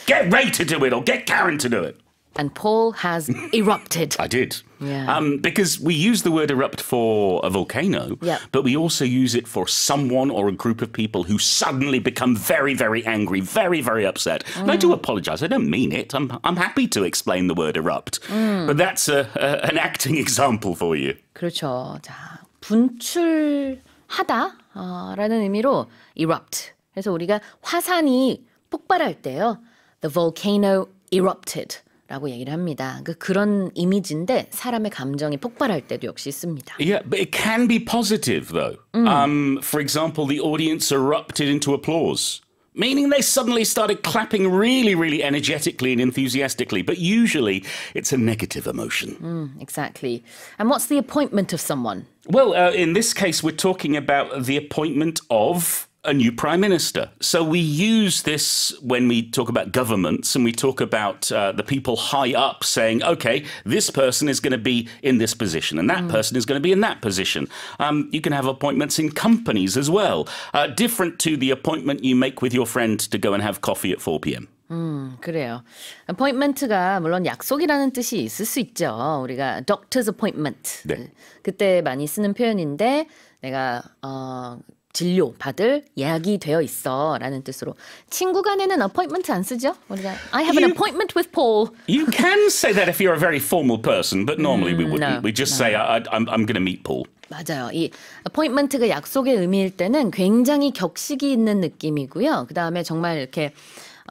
Get Ray to do it or get Karen to do it. And Paul has erupted. I did. Yeah. Um, because we use the word erupt for a volcano, yep. but we also use it for someone or a group of people who suddenly become very, very angry, very, very upset. Mm. And I do mm. apologise. I don't mean it. I'm, I'm happy to explain the word erupt. Mm. But that's a, a, an acting example for you. 그렇죠. 자, 분출 하다라는 의미로 erupt. 그래서 우리가 화산이 폭발할 때요. The volcano erupted. 라고 얘기를 합니다. 그 그런 이미지인데 사람의 감정이 폭발할 때도 역시 있습니다. Yeah, but it can be positive though. 음. Um, for example, the audience erupted into applause. meaning they suddenly started clapping really, really energetically and enthusiastically. But usually it's a negative emotion. Mm, exactly. And what's the appointment of someone? Well, uh, in this case, we're talking about the appointment of a new prime minister. So we use this when we talk about governments and we talk about uh, the people high up saying, okay, this person is going to be in this position and that mm. person is going to be in that position. Um, you can have appointments in companies as well, uh, different to the appointment you make with your friend to go and have coffee at 4 p.m. 음, 그래요. appointment가 물론 약속이라는 뜻이 있을 수 있죠. 우리가 doctor's appointment. 네. 그때 많이 쓰는 표현인데 내가 어 진료 받을 예약이 되어 있어라는 뜻으로 친구 간에는 appointment 안 쓰죠? 우리가 I have an appointment with Paul. You can say that if you're a very formal person, but normally we wouldn't. We just say I, I'm I'm going to meet Paul. 맞아요. 이 appointment가 약속의 의미일 때는 굉장히 격식이 있는 느낌이고요. 그다음에 정말 이렇게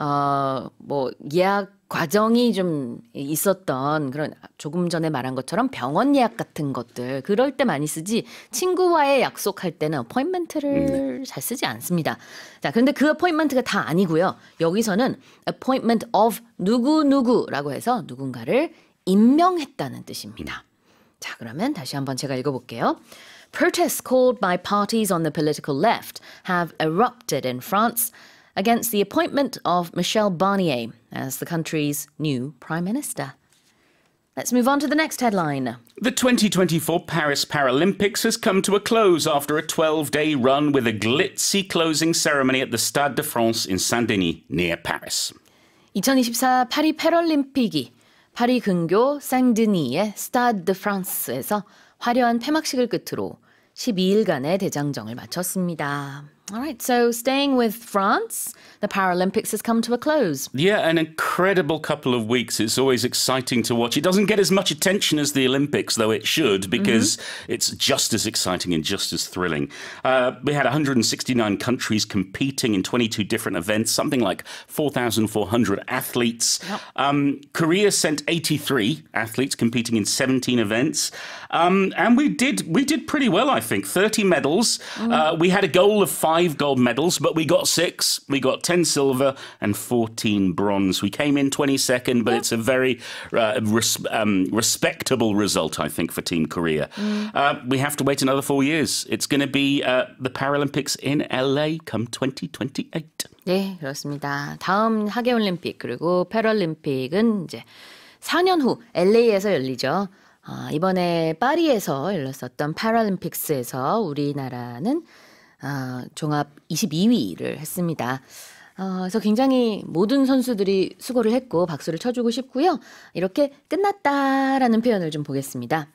어, 뭐 예약 과정이 좀 있었던 그런 조금 전에 말한 것처럼 병원 예약 같은 것들 그럴 때 많이 쓰지 친구와의 약속할 때는 어포인먼트를 음. 네. 잘 쓰지 않습니다. 자, 그런데 그 어포인먼트가 다 아니고요. 여기서는 appointment of 누구누구라고 해서 누군가를 임명했다는 뜻입니다. 음. 자, 그러면 다시 한번 제가 읽어 볼게요. Protests called by parties on the political left have erupted in France. against the appointment of Michel Barnier as the country's new Prime Minister. Let's move on to the next headline. The 2024 Paris Paralympics has come to a close after a 12 day run with a glitzy closing ceremony at the Stade de France in Saint Denis, near Paris. 2024 Paris Paralympics, 파리 근교 생드니의 스타드 드 프랑스에서 화려한 폐막식을 끝으로 12일간의 대장정을 마쳤습니다. All right, so staying with France, the Paralympics has come to a close. Yeah, an incredible couple of weeks. It's always exciting to watch. It doesn't get as much attention as the Olympics, though it should, mm-hmm. because mm -hmm. it's just as exciting and just as thrilling. Uh, we had 169 countries competing in 22 different events, something like 4,400 athletes. Yep. Um, Korea sent 83 athletes competing in 17 events, um, and we did we did pretty well, I think. 30 medals. Mm. Uh, we had a goal of five five gold medals, but we got six. We got 10 silver and 14 bronze. We came in 22nd, but yeah. it's a very uh, res um, respectable result, I think, for Team Korea. Mm. Uh, we have to wait another four years. It's going to be uh, the Paralympics in LA come 2028. 네, 그렇습니다. 다음 하계 올림픽 그리고 패럴림픽은 이제 4년 후 LA에서 열리죠. 어, 이번에 파리에서 열렸었던 패럴림픽스에서 우리나라는 어, 종합 22위를 했습니다. 어, 그래서 굉장히 모든 선수들이 수고를 했고 박수를 쳐주고 싶고요. 이렇게 끝났다라는 표현을 좀 보겠습니다.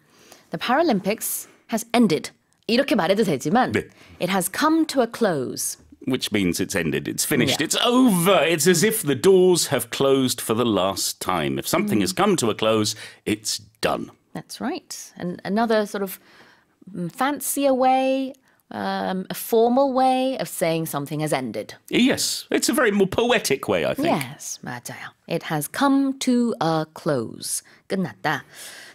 The Paralympics has ended. 이렇게 말해도 되지만 네. it has come to a close. which means it's ended, it's finished, yeah. it's over. It's as if the doors have closed for the last time. If something mm. has come to a close, it's done. That's right. And another sort of fancier way um, a formal way of saying something has ended. Yes, it's a very more poetic way, I think. Yes, 맞아요. It has come to a close. 끝났다.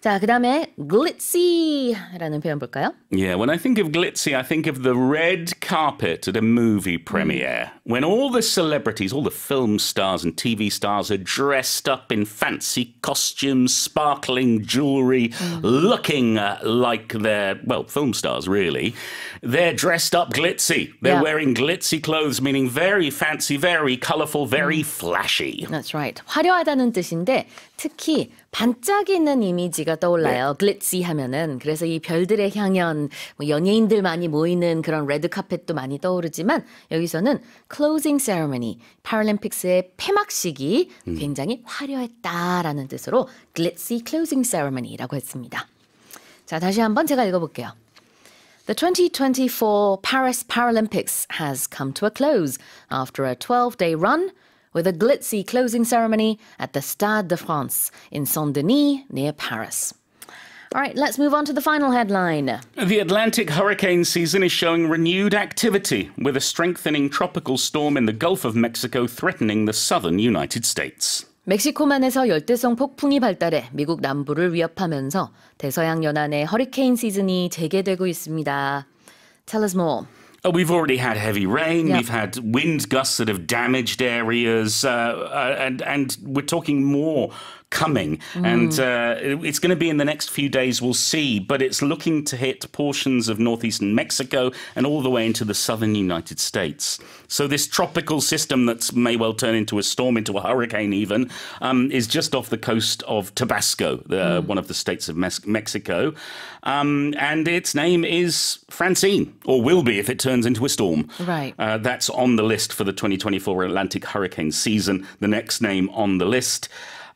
자, 그다음에 glitzy라는 표현 볼까요? Yeah, when I think of glitzy, I think of the red carpet at a movie premiere. When all the celebrities, all the film stars and TV stars are dressed up in fancy costumes, sparkling jewelry, looking uh, like they're well, film stars really. They're dressed up glitzy. They're yeah. wearing glitzy clothes meaning very fancy, very colorful, very mm. flashy. That's right. 화려하다는 뜻인데 특히 반짝이는 이미지가 떠올라요. 네. 글릿지 하면은 그래서 이 별들의 향연, 뭐 연예인들 많이 모이는 그런 레드 카펫도 많이 떠오르지만 여기서는 closing ceremony 파라림픽스의 폐막식이 음. 굉장히 화려했다라는 뜻으로 glitzy closing ceremony라고 했습니다. 자 다시 한번 제가 읽어볼게요. The 2024 Paris Paralympics has come to a close after a 12-day run. with a glitzy closing ceremony at the Stade de France in Saint Denis near Paris. All right, let's move on to the final headline. The Atlantic hurricane season is showing renewed activity, with a strengthening tropical storm in the Gulf of Mexico threatening the southern United States. 멕시코만에서 열대성 폭풍이 발달해 미국 남부를 위협하면서 대서양 연안의 허리케인 시즌이 재개되고 있습니다. Tell us more. Oh, we've already had heavy rain. Yep. We've had wind gusts that have damaged areas, uh, uh and and we're talking more coming. Mm. And uh, it's going to be in the next few days, we'll see. But it's looking to hit portions of northeastern Mexico and all the way into the southern United States. So this tropical system that may well turn into a storm, into a hurricane even, um, is just off the coast of Tabasco, the, mm. one of the states of Mes Mexico. Um, and its name is Francine, or will be if it turns into a storm. Right. Uh, that's on the list for the 2024 Atlantic hurricane season, the next name on the list.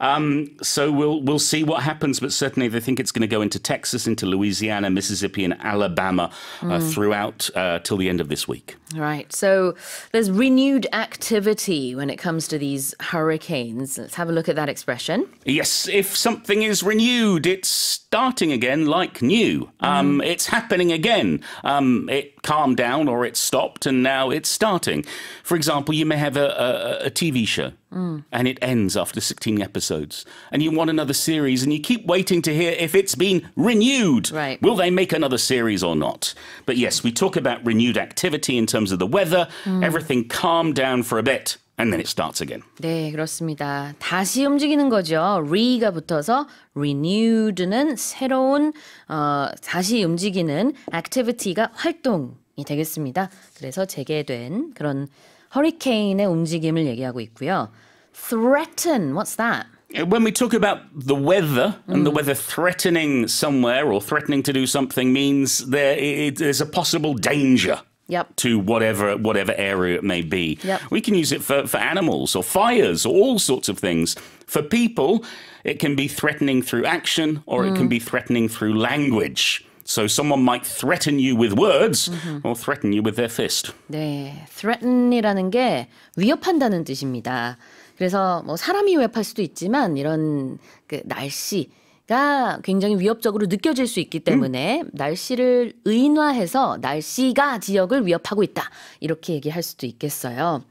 Um, so we'll we'll see what happens, but certainly they think it's going to go into Texas, into Louisiana, Mississippi, and Alabama uh, mm. throughout uh, till the end of this week. Right. So there's renewed activity when it comes to these hurricanes. Let's have a look at that expression. Yes. If something is renewed, it's starting again like new. Um, mm. it's happening again. Um, it calmed down or it stopped, and now it's starting. For example, you may have a, a, a TV show Mm. And it ends after 16 episodes. And you want another series, and you keep waiting to hear if it's been renewed. Right. Will they make another series or not? But yes, we talk about renewed activity in terms of the weather. Mm. Everything calmed down for a bit. And then it starts again. 네, 그렇습니다. 다시 움직이는 거죠. re가 붙어서 renewed는 새로운 어, 다시 움직이는 activity가 활동이 되겠습니다. 그래서 재개된 그런 허리케인의 움직임을 얘기하고 있고요. Threaten. What's that? Uh, when we talk about the weather mm. and the mm. weather threatening somewhere or threatening to do something means there is a possible danger. Yep. to whatever whatever area it may be. Yep. We can use it for, for animals or fires or all sorts of things. For people, it can be threatening through action or mm. it can mm. be threatening through language. So someone might threaten you with words mm -hmm. or threaten you with their fist. 네, threaten이라는 게 위협한다는 뜻입니다. 그래서 뭐 사람이 위협할 수도 있지만 이런 그 날씨 가 굉장히 위협적으로 느껴질 수 있기 때문에 음. 날씨를 의인화해서 날씨가 지역을 위협하고 있다 이렇게 얘기할 수도 있겠어요.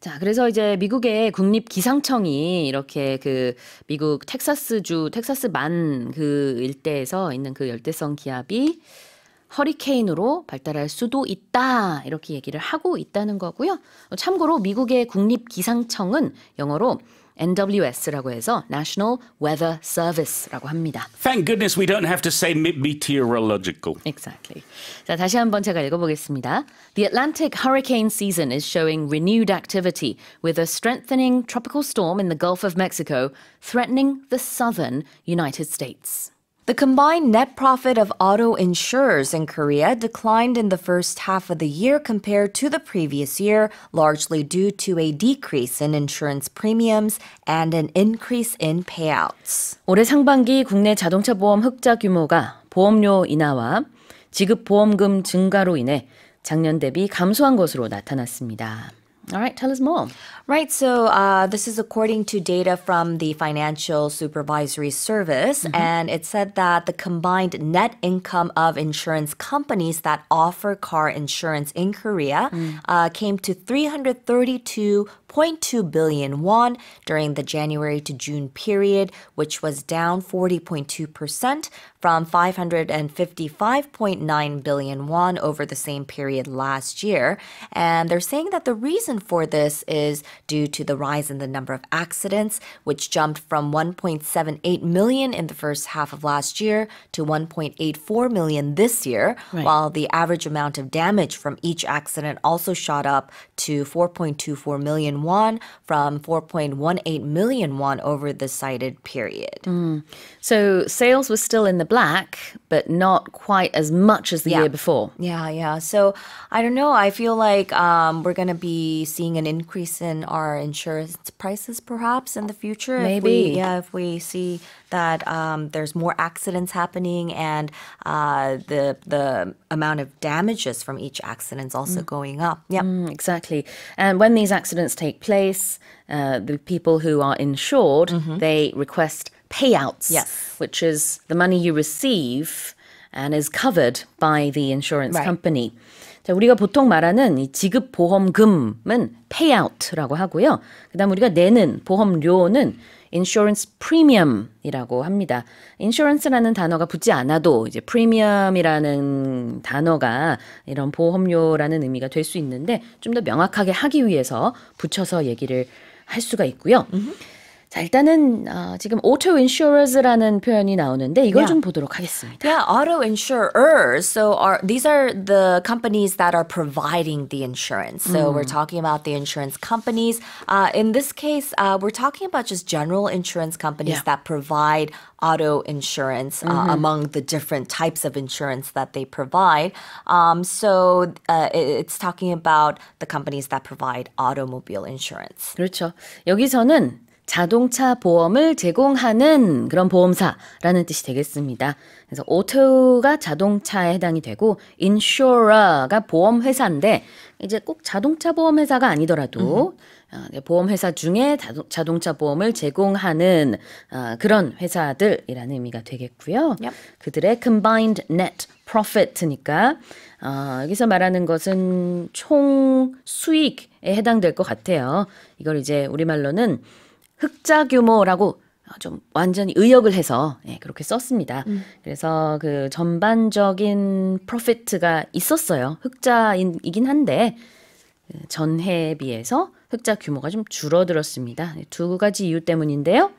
자, 그래서 이제 미국의 국립 기상청이 이렇게 그 미국 텍사스주 텍사스만 그 일대에서 있는 그 열대성 기압이 허리케인으로 발달할 수도 있다. 이렇게 얘기를 하고 있다는 거고요. 참고로 미국의 국립기상청은 영어로 NWS라고 해서 National Weather Service라고 합니다. Thank goodness we don't have to say meteorological. Exactly. 자, 다시 한번 제가 읽어보겠습니다. The Atlantic hurricane season is showing renewed activity with a strengthening tropical storm in the Gulf of Mexico threatening the southern United States. The combined net profit of auto insurers in Korea declined in the first half of the year compared to the previous year, largely due to a decrease in insurance premiums and an increase in payouts. 올해 상반기 국내 자동차 보험 흑자 규모가 보험료 인하와 지급 보험금 증가로 인해 작년 대비 감소한 것으로 나타났습니다. All right, tell us more. Right, so uh, this is according to data from the Financial Supervisory Service, mm-hmm. and it said that the combined net income of insurance companies that offer car insurance in Korea mm. uh, came to 332. 1.2 billion won during the January to June period, which was down 40.2% from 555.9 billion won over the same period last year. And they're saying that the reason for this is due to the rise in the number of accidents, which jumped from 1.78 million in the first half of last year to 1.84 million this year, right. while the average amount of damage from each accident also shot up to 4.24 million won from 4.18 million won over the cited period. Mm. So sales were still in the black, but not quite as much as the yeah. year before. Yeah, yeah. So I don't know. I feel like um, we're going to be seeing an increase in our insurance prices perhaps in the future. Maybe. If we, yeah, if we see that um, there's more accidents happening and uh, the the amount of damages from each accident is also mm. going up. Yeah, mm, exactly. And when these accidents take place, uh, the people who are insured mm -hmm. they request payouts, yes. which is the money you receive and is covered by the insurance right. company. 자, 우리가 보통 말하는 이 지급 보험금은 payout라고 하고요. 그다음 우리가 내는 보험료는 insurance premium이라고 합니다. insurance라는 단어가 붙지 않아도 이제 premium이라는 단어가 이런 보험료라는 의미가 될 수 있는데 좀 더 명확하게 하기 위해서 붙여서 얘기를 할 수가 있고요. Mm-hmm. 자, 일단은 어, 지금 auto insurers라는 표현이 나오는데 이걸 yeah. 좀 보도록 하겠습니다. Yeah, auto insurers. So are these are the companies that are providing the insurance. So 음. we're talking about the insurance companies. Uh, in this case, uh, we're talking about just general insurance companies yeah. that provide auto insurance uh, mm-hmm. among the different types of insurance that they provide. Um, so uh, it's talking about the companies that provide automobile insurance. 그렇죠. 여기서는 자동차 보험을 제공하는 그런 보험사라는 뜻이 되겠습니다. 그래서 오토가 자동차에 해당이 되고 인슈 s 가 보험 회사인데 이제 꼭 자동차 보험 회사가 아니더라도 음. 어, 보험 회사 중에 자동차 보험을 제공하는 어, 그런 회사들이라는 의미가 되겠고요. Yep. 그들의 combined net profit니까 어, 여기서 말하는 것은 총 수익에 해당될 것 같아요. 이걸 이제 우리말로는 흑자 규모라고 좀 완전히 의역을 해서 예, 그렇게 썼습니다. 음. 그래서 그 전반적인 프로피트가 있었어요. 흑자이긴 한데 그 전해에 비해서 흑자 규모가 좀 줄어들었습니다. 네, 두 가지 이유 때문인데요.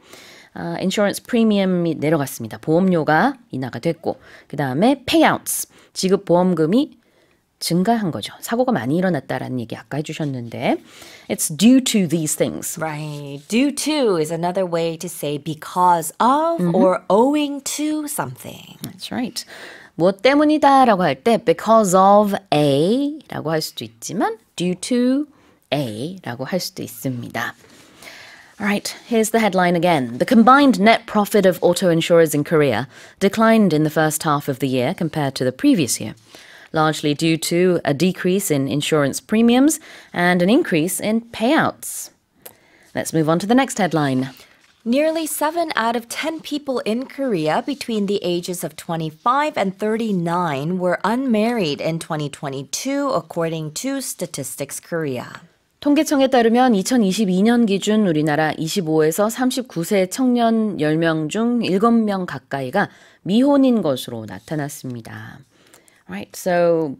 아, 인슈런스 프리미엄이 내려갔습니다. 보험료가 인하가 됐고 그 다음에 페이아웃 지급 보험금이 증가한 거죠. 사고가 많이 일어났다라는 얘기 아까 해주셨는데, it's due to these things. Right. Due to is another way to say because of mm-hmm. or owing to something. That's right. 무엇 때문이다라고 할 때 because of a라고 할 수도 있지만 due to a라고 할 수도 있습니다. Alright, here's the headline again. The combined net profit of auto insurers in Korea declined in the first half of the year compared to the previous year largely due to a decrease in insurance premiums and an increase in payouts. Let's move on to the next headline. Nearly 7 out of 10 people in Korea between the ages of 25 and 39 were unmarried in 2022, according to Statistics Korea. 통계청에 따르면 2022년 기준 우리나라 25에서 39세 청년 10명 중 7명 가까이가 미혼인 것으로 나타났습니다. Right. So,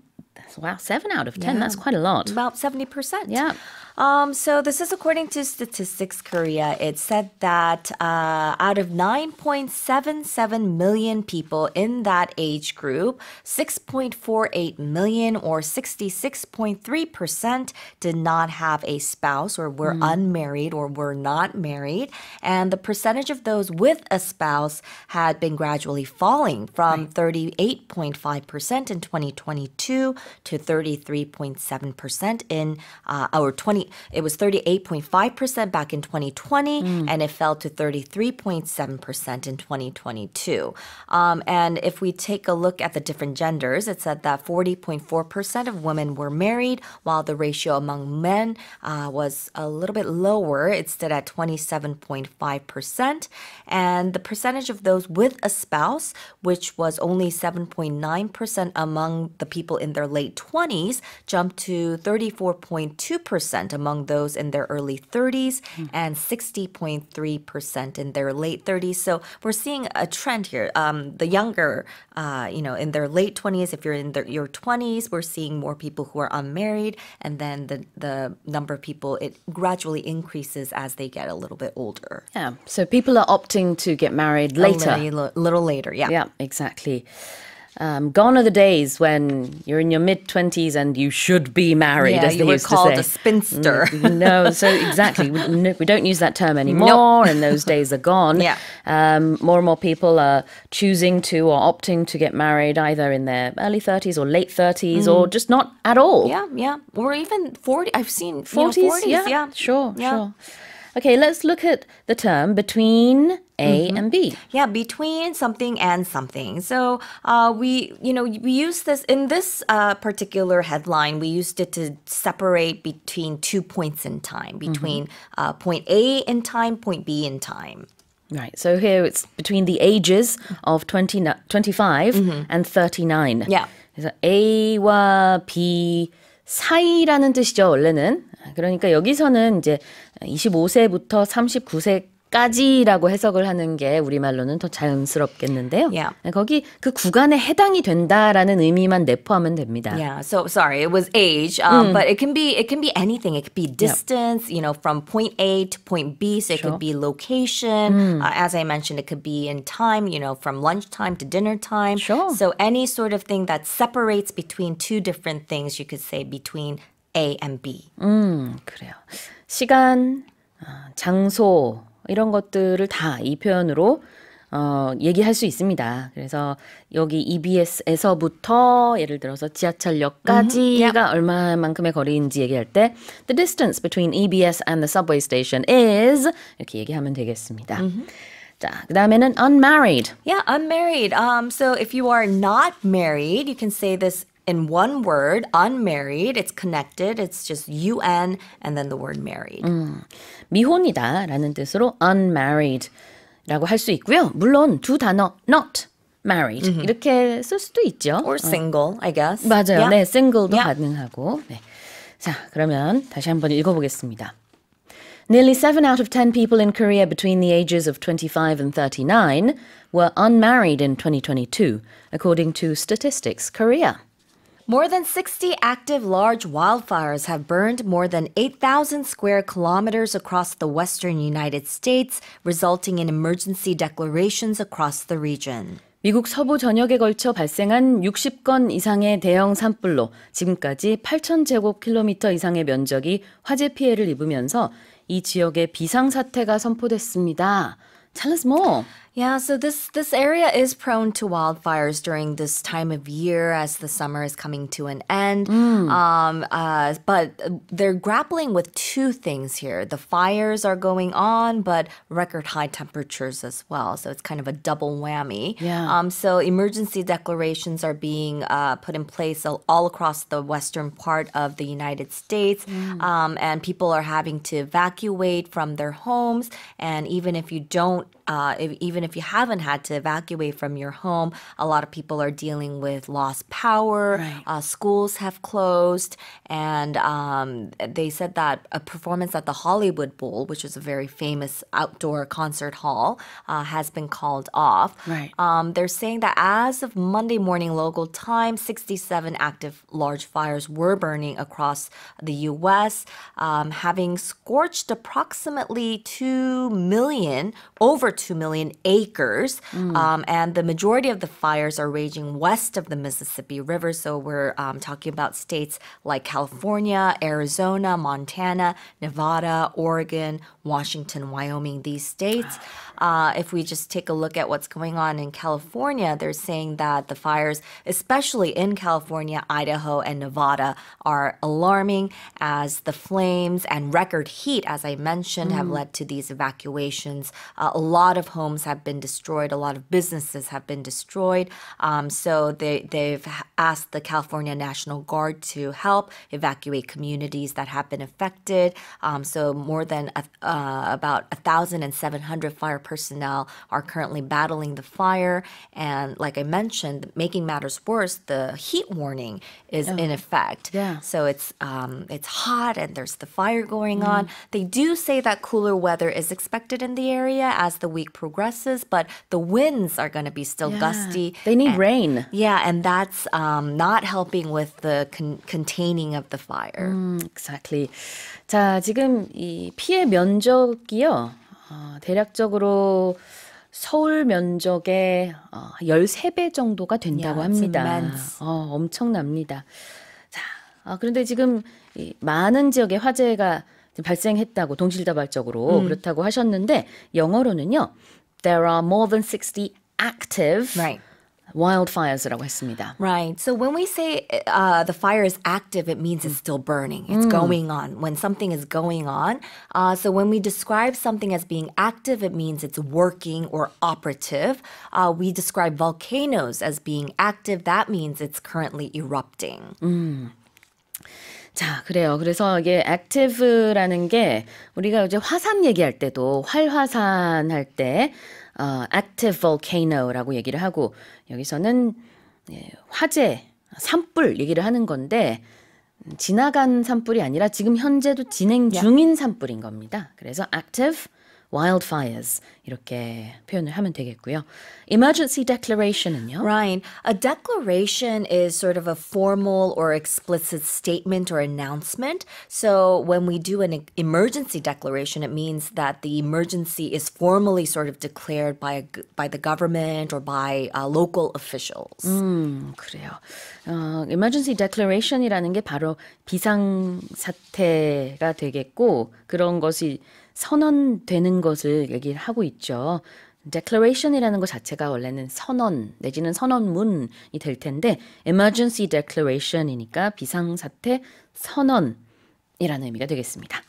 wow, seven out of 10. Yeah. That's quite a lot. About 70%. Yeah. Um, so this is according to Statistics Korea. It said that uh, out of 9.77 million people in that age group, 6.48 million or 66.3% did not have a spouse or were mm. unmarried or were not married. And the percentage of those with a spouse had been gradually falling from 38.5% in 2022 to 33.7% in uh, our 20 it was 38.5% back in 2020, mm. and it fell to 33.7% in 2022. Um, and if we take a look at the different genders, it said that 40.4% of women were married, while the ratio among men uh, was a little bit lower. It stood at 27.5%. And the percentage of those with a spouse, which was only 7.9% among the people in their late 20s, jumped to 34.2% among those in their early 30s mm. and 60.3% in their late 30s. So we're seeing a trend here. Um, the younger, uh, you know, in their late 20s, if you're in their, your 20s, we're seeing more people who are unmarried, and then the, the number of people, it gradually increases as they get a little bit older. Yeah. So people are opting to get married later. A little, little later, yeah. Yeah, exactly. Um, gone are the days when you're in your mid 20s and you should be married, yeah, as they you used were called to say. a spinster. Mm, no, so exactly. We, no, we, don't use that term anymore, nope. and those days are gone. Yeah. Um, more and more people are choosing to or opting to get married either in their early 30s or late 30s mm. or just not at all. Yeah, yeah. Or even 40. I've seen 40s. You know, yeah, yeah, sure, yeah. sure. Okay, let's look at the term between A mm-hmm. and B. Yeah, between something and something. So uh, we, you know, we use this in this uh, particular headline. We used it to separate between two points in time, mm-hmm. between mm-hmm. uh, point A in time, point B in time. Right. So here it's between the ages of 20, 25 mm-hmm. and 39. Yeah. 그래서 A와 B 사이라는 뜻이죠, 원래는. 그러니까 여기서는 이제 25세부터 39세 까지라고 해석을 하는 게 우리말로는 더 자연스럽겠는데요. Yeah. 거기 그 구간에 해당이 된다라는 의미만 내포하면 됩니다. Yeah. So sorry, it was age, um, mm. but it can be it can be anything. It could be distance, yep. you know, from point A to point B. So sure. it could be location. Mm. Uh, as I mentioned, it could be in time, you know, from lunchtime to dinner time. Sure. So any sort of thing that separates between two different things, you could say between A and B. 음, 그래요. 시간, 장소 이런 것들을 다 이 표현으로 어, 얘기할 수 있습니다. 그래서 여기 EBS에서부터 예를 들어서 지하철역까지가 mm-hmm. 얼마만큼의 거리인지 얘기할 때 The distance between EBS and the subway station is 이렇게 얘기하면 되겠습니다. Mm-hmm. 자, 그다음에는 unmarried. Yeah, unmarried. Um, so if you are not married, you can say this in one word, unmarried. It's connected. It's just un and then the word married. 음, 미혼이다라는 뜻으로 unmarried라고 할 수 있고요. 물론 두 단어 not married mm-hmm. 이렇게 쓸 수도 있죠. Or single, 어. I guess. 맞아요. Yeah. 네, single도 yeah. 가능하고. 네. 자, 그러면 다시 한번 읽어보겠습니다. Nearly 7 out of 10 people in Korea between the ages of 25 and 39 were unmarried in 2022, according to Statistics Korea. More than 60 active large wildfires have burned more than 8,000 square kilometers across the western United States, resulting in emergency declarations across the region. 미국 서부 전역에 걸쳐 발생한 60건 이상의 대형 산불로 지금까지 8천 제곱킬로미터 이상의 면적이 화재 피해를 입으면서 이 지역에 비상사태가 선포됐습니다. 찰스 모. Yeah, so this this area is prone to wildfires during this time of year as the summer is coming to an end. Mm. Um, uh, but they're grappling with two things here: the fires are going on, but record high temperatures as well. So it's kind of a double whammy. Yeah. Um, so emergency declarations are being uh, put in place all across the western part of the United States, mm. um, and people are having to evacuate from their homes. And even if you don't, uh, if, even if if you haven't had to evacuate from your home, a lot of people are dealing with lost power. Right. Uh, schools have closed, and um, they said that a performance at the Hollywood Bowl, which is a very famous outdoor concert hall, uh, has been called off. Right. Um, they're saying that as of Monday morning local time, 67 active large fires were burning across the U.S., um, having scorched approximately 2 million, over 2 million acres acres. Mm. Um, and the majority of the fires are raging west of the Mississippi River. So we're um, talking about states like California, Arizona, Montana, Nevada, Oregon, Washington, Wyoming, these states. Uh, if we just take a look at what's going on in California, they're saying that the fires, especially in California, Idaho, and Nevada, are alarming as the flames and record heat, as I mentioned, mm. have led to these evacuations. Uh, a lot of homes have been destroyed. A lot of businesses have been destroyed. Um, so they, they've asked the California National Guard to help evacuate communities that have been affected. Um, so more than a, uh, about 1,700 fire personnel are currently battling the fire. And like I mentioned, making matters worse, the heat warning is oh. in effect. Yeah. So it's um, it's hot and there's the fire going mm. on. They do say that cooler weather is expected in the area as the week progresses. chances, but the winds are going to be still yeah, gusty. They need and, rain. Yeah, and that's um, not helping with the con- containing of the fire. 음, exactly. 자, 지금 이 피해 면적이요. 어, 대략적으로 서울 면적의 어, 13배 정도가 된다고 yeah, 합니다. 어, 엄청납니다. 자, 아, 그런데 지금 이 많은 지역의 화재가 발생했다고 동실다발적으로 음. 그렇다고 하셨는데 영어로는요. there are more than 60 active right. wildfires Mida. Right. So when we say uh, the fire is active, it means it's mm. still burning. It's mm. going on. When something is going on, uh, so when we describe something as being active, it means it's working or operative. Uh, we describe volcanoes as being active. That means it's currently erupting. Mm. 자, 그래요. 그래서 이게 액티브라는 게 우리가 이제 화산 얘기할 때도 활화산 할 때 어, active volcano라고 얘기를 하고 여기서는 예, 화재, 산불 얘기를 하는 건데 음, 지나간 산불이 아니라 지금 현재도 진행 중인 산불인 겁니다. 그래서 active wildfires 이렇게 표현을 하면 되겠고요. Emergency declaration은요? Ryan, a declaration is sort of a formal or explicit statement or announcement. So when we do an emergency declaration, it means that the emergency is formally sort of declared by by the government or by uh, local officials. 음, 그래요. 어, emergency declaration이라는 게 바로 비상 사태가 되겠고 그런 것이 선언되는 것을 얘기를 하고 있죠. declaration이라는 것 자체가 원래는 선언 내지는 선언문이 될 텐데 emergency declaration이니까 비상사태 선언이라는 의미가 되겠습니다.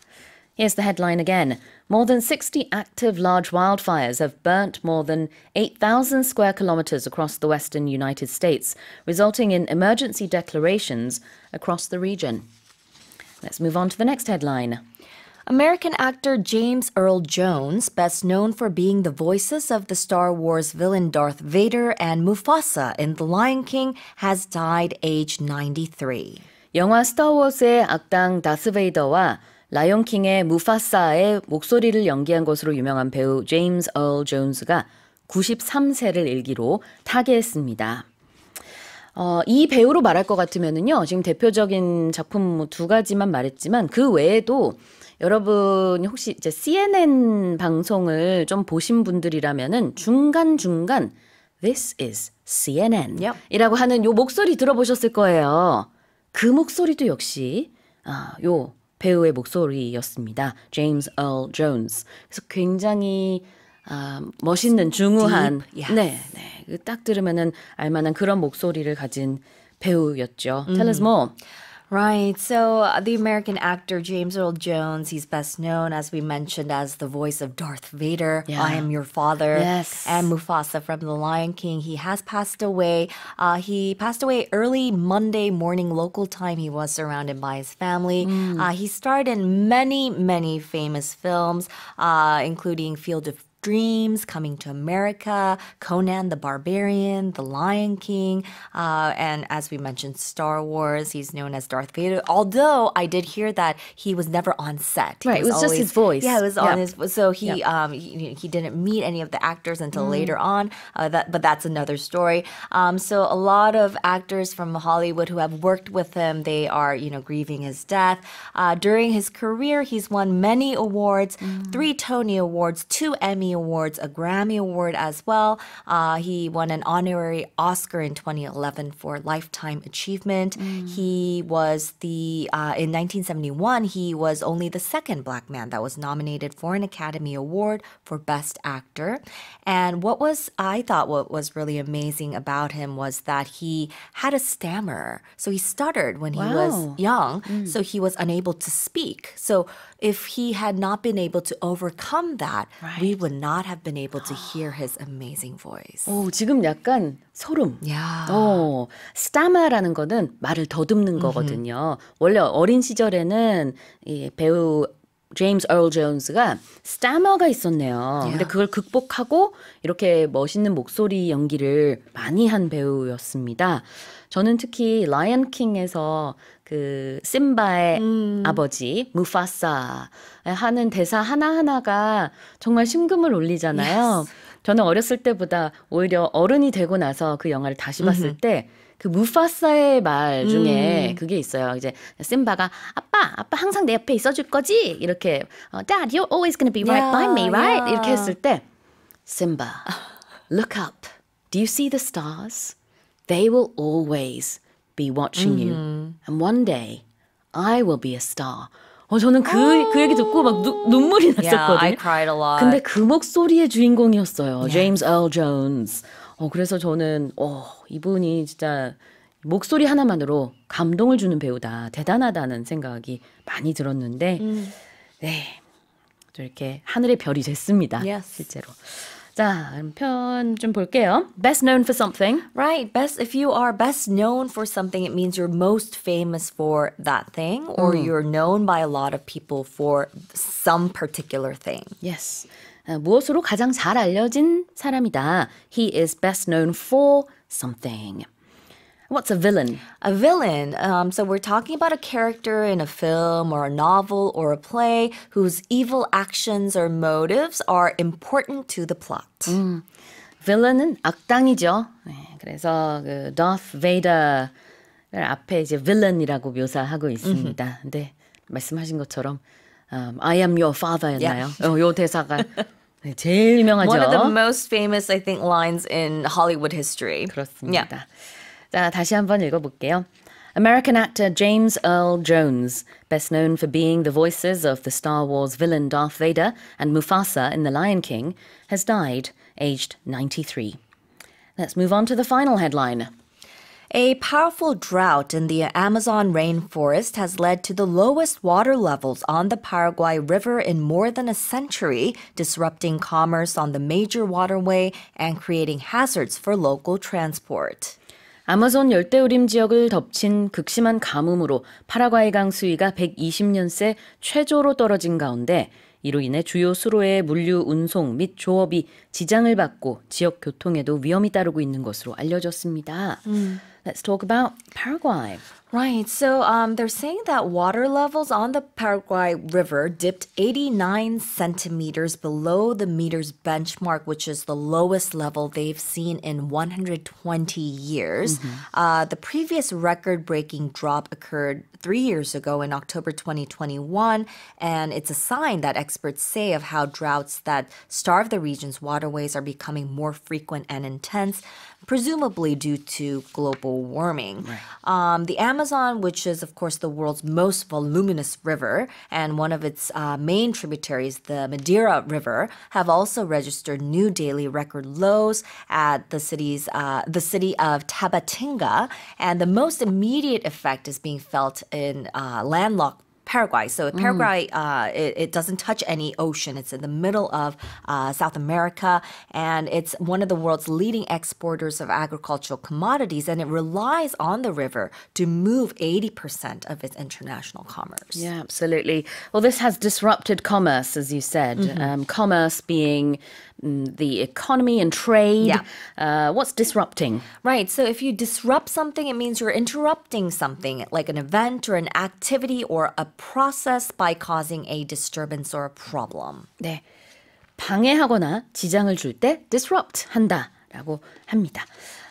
Here's the headline again. More than 60 active large wildfires have burnt more than 8,000 square kilometers across the western United States, resulting in emergency declarations across the region. Let's move on to the next headline. American actor James Earl Jones, best known for being the voices of the Star Wars villain Darth Vader and Mufasa in The Lion King, has died age 93. 영화 스타워즈의 악당 다스베이더와 라이온킹의 무파사의 목소리를 연기한 것으로 유명한 배우 제임스 얼 존스가 93세를 일기로 타계했습니다. 어, 이 배우로 말할 것 같으면은요, 지금 대표적인 작품 뭐두 가지만 말했지만, 그 외에도 여러분 혹시 이제 CNN 방송을 좀 보신 분들이라면은 중간중간 This is CNN yep. 이라고 하는 요 목소리 들어보셨을 거예요. 그 목소리도 역시, 아, 요 배우의 목소리였습니다. James 제 Jones. 그래서 굉장히 아, 멋있는 중후한 yes. 네, 네. 딱 들으면은 알만한 그런 목소리를 가진 배우였죠. Mm. Tell us more. Right. So uh, the American actor James Earl Jones, he's best known, as we mentioned, as the voice of Darth Vader. Yeah. I am your father. Yes. And Mufasa from The Lion King. He has passed away. Uh, he passed away early Monday morning local time. He was surrounded by his family. Mm. Uh, he starred in many, many famous films, uh, including Field of Dreams, Coming to America, Conan the Barbarian, The Lion King, uh, and as we mentioned, Star Wars. He's known as Darth Vader. Although I did hear that he was never on set. Right, it was, it was always, just his voice. Yeah, it was yep. on his. So he, yep. um, he, he didn't meet any of the actors until mm. later on. Uh, that, but that's another story. Um, so a lot of actors from Hollywood who have worked with him, they are you know grieving his death. Uh, during his career, he's won many awards: mm. three Tony Awards, two Emmy Awards, a Grammy Award as well. Uh, he won an honorary Oscar in 2011 for Lifetime Achievement. Mm. He was the, uh, in 1971, he was only the second black man that was nominated for an Academy Award for Best Actor. And what was, I thought, what was really amazing about him was that he had a stammer. So he stuttered when he wow. was young. Mm. So he was unable to speak. So if he had not been able to overcome that, right. we would not have been able to hear his amazing voice. 오, 지금 약간 소름. Yeah. 어, 스타마라는 거는 말을 더듬는 거거든요. Mm-hmm. 원래 어린 시절에는 이 배우 제임스 얼 존스가 스타머가 있었네요. Yeah. 근데 그걸 극복하고 이렇게 멋있는 목소리 연기를 많이 한 배우였습니다. 저는 특히 라이언 킹에서 그 심바의 음. 아버지 무파사 하는 대사 하나하나가 정말 심금을 울리잖아요. Yes. 저는 어렸을 때보다 오히려 어른이 되고 나서 그 영화를 다시 봤을 때. 그 무파사의 말 중에 음. 그게 있어요. 이제 심바가 아빠, 아빠 항상 내 옆에 있어줄 거지 이렇게 어, Dad, you're always gonna be right yeah, by me, right? Yeah. 이렇게 했을 때 Simba, look up. Do you see the stars? They will always be watching mm. you. And one day I will be a star. 어, 저는 그, 그 얘기 듣고 막 누, 아. 눈물이 났었거든요. Yeah, I cried a lot. 근데 그 목소리의 주인공이었어요. Yeah. James Earl Jones. 어, 그래서 저는, 어, 이분이 진짜 목소리 하나만으로 감동을 주는 배우다. 대단하다는 생각이 많이 들었는데, 음. 네. 또 이렇게 하늘의 별이 됐습니다. Yes. 실제로. 자, 그럼 좀 볼게요. Best known for something. Right. Best if you are best known for something, it means you're most famous for that thing, or 음. Mm. you're known by a lot of people for some particular thing. Yes. 무엇으로 가장 잘 알려진 사람이다. He is best known for something. What's a villain? A villain. Um, so we're talking about a character in a film or a novel or a play whose evil actions or motives are important to the plot. 음, mm. villain은 악당이죠. 네, 그래서 그 Darth Vader 앞에 이제 villain이라고 묘사하고 있습니다. 네 말씀하신 것처럼 um, I am your father였나요? Yeah. 어, 요 대사가 제일 유명하죠. One of the most famous, I think, lines in Hollywood history. 그렇습니다. Yeah. 자, 다시 한번 읽어볼게요. American actor James Earl Jones, best known for being the voices of the Star Wars villain Darth Vader and Mufasa in The Lion King, has died, aged 93. Let's move on to the final headline. A powerful drought in the Amazon rainforest has led to the lowest water levels on the Paraguay River in more than a century, disrupting commerce on the major waterway and creating hazards for local transport. 아마존 열대우림 지역을 덮친 극심한 가뭄으로 파라과이강 수위가 120년새 최저로 떨어진 가운데 이로 인해 주요 수로의 물류 운송 및 조업이 지장을 받고 지역 교통에도 위험이 따르고 있는 것으로 알려졌습니다. 음. Let's talk about Paraguay. Right. So um, they're saying that water levels on the Paraguay River dipped 89 centimeters below the meter's benchmark, which is the lowest level they've seen in 120 years. Mm-hmm. Uh, the previous record breaking drop occurred three years ago in October 2021, and it's a sign that experts say of how droughts that starve the region's waterways are becoming more frequent and intense presumably due to global warming. Right. Um, the Amazon, which is, of course, the world's most voluminous river, and one of its uh, main tributaries, the Madeira River, have also registered new daily record lows at the city's uh, the city of Tabatinga, and the most immediate effect is being felt in uh, landlocked Paraguay. So mm. Paraguay, mm. uh, it, it, doesn't touch any ocean. It's in the middle of uh, South America, and it's one of the world's leading exporters of agricultural commodities, and it relies on the river to move 80% of its international commerce. Yeah, absolutely. Well, this has disrupted commerce, as you said. Mm -hmm. um, commerce being Mm, the economy and trade. Yeah. Uh, what's disrupting? Right. So if you disrupt something, it means you're interrupting something like an event or an activity or a process by causing a disturbance or a problem. 네. 방해하거나 지장을 줄 때 disrupt 한다라고 합니다.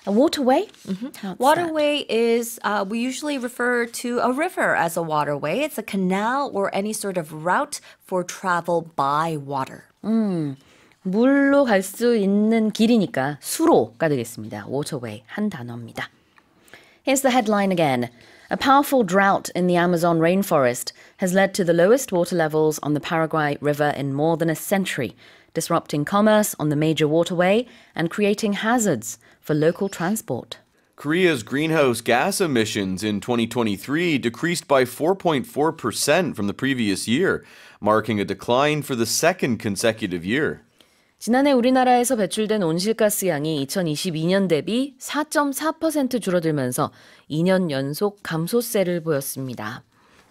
A waterway? Mm-hmm. Waterway that? is, uh, we usually refer to a river as a waterway. It's a canal or any sort of route for travel by water. 음, mm. 물로 갈 수 있는 길이니까 수로가 되겠습니다. waterway 한 단어입니다. Here's the headline again. A powerful drought in the Amazon rainforest has led to the lowest water levels on the Paraguay River in more than a century, disrupting commerce on the major waterway and creating hazards for local transport. Korea's greenhouse gas emissions in 2023 decreased by 4.4% from the previous year, marking a decline for the second consecutive year. 지난해 우리나라에서 배출된 온실가스 양이 2022년 대비 4.4% 줄어들면서 2년 연속 감소세를 보였습니다.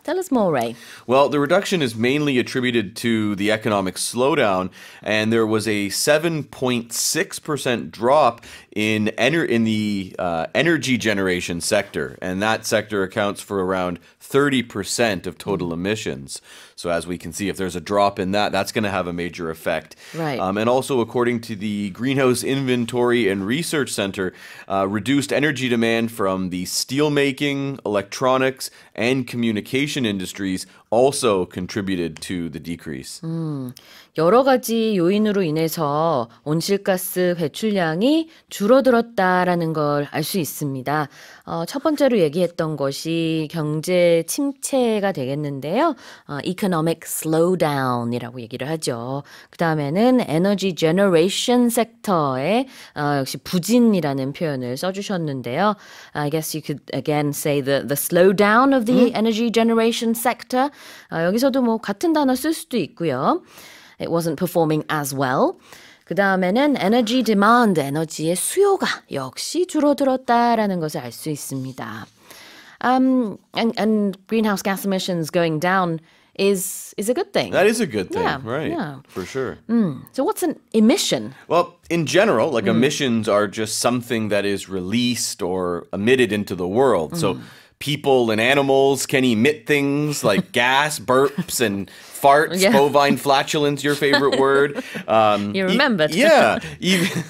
Tell us more, Ray. Well, the reduction is mainly attributed to the economic slowdown, and there was a 7.6% drop in, ener- in the uh, energy generation sector, and that sector accounts for around 30% of total mm-hmm. emissions. So, as we can see, if there's a drop in that, that's going to have a major effect. Right. Um, and also, according to the Greenhouse Inventory and Research Center, uh, reduced energy demand from the steelmaking, electronics, and communication industries also contributed to the decrease. 음, 여러 가지 요인으로 인해서 온실가스 배출량이 줄어들었다라는 걸 알 수 있습니다. 어, 첫 번째로 얘기했던 것이 경제 침체가 되겠는데요. 어, economic slowdown이라고 얘기를 하죠. 그 다음에는 에너지 generation 섹터에 어, 역시 부진이라는 표현을 써주셨는데요. I guess you could again say the the slowdown of the 음? energy generation sector. 어, 여기서도 뭐 같은 단어 쓸 수도 있고요. It wasn't performing as well. 그 다음에는 energy demand, 에너지의 수요가 역시 줄어들었다라는 것을 알 수 있습니다. Um, and, and greenhouse gas emissions going down is is a good thing. That is a good thing, yeah, right? Yeah. For sure. Mm. So what's an emission? Well, in general, like mm. emissions are just something that is released or emitted into the world. Mm. So people and animals can emit things like gas, burps, and farts, yeah. bovine flatulence, your favorite word. Um, you remember, E yeah. Even,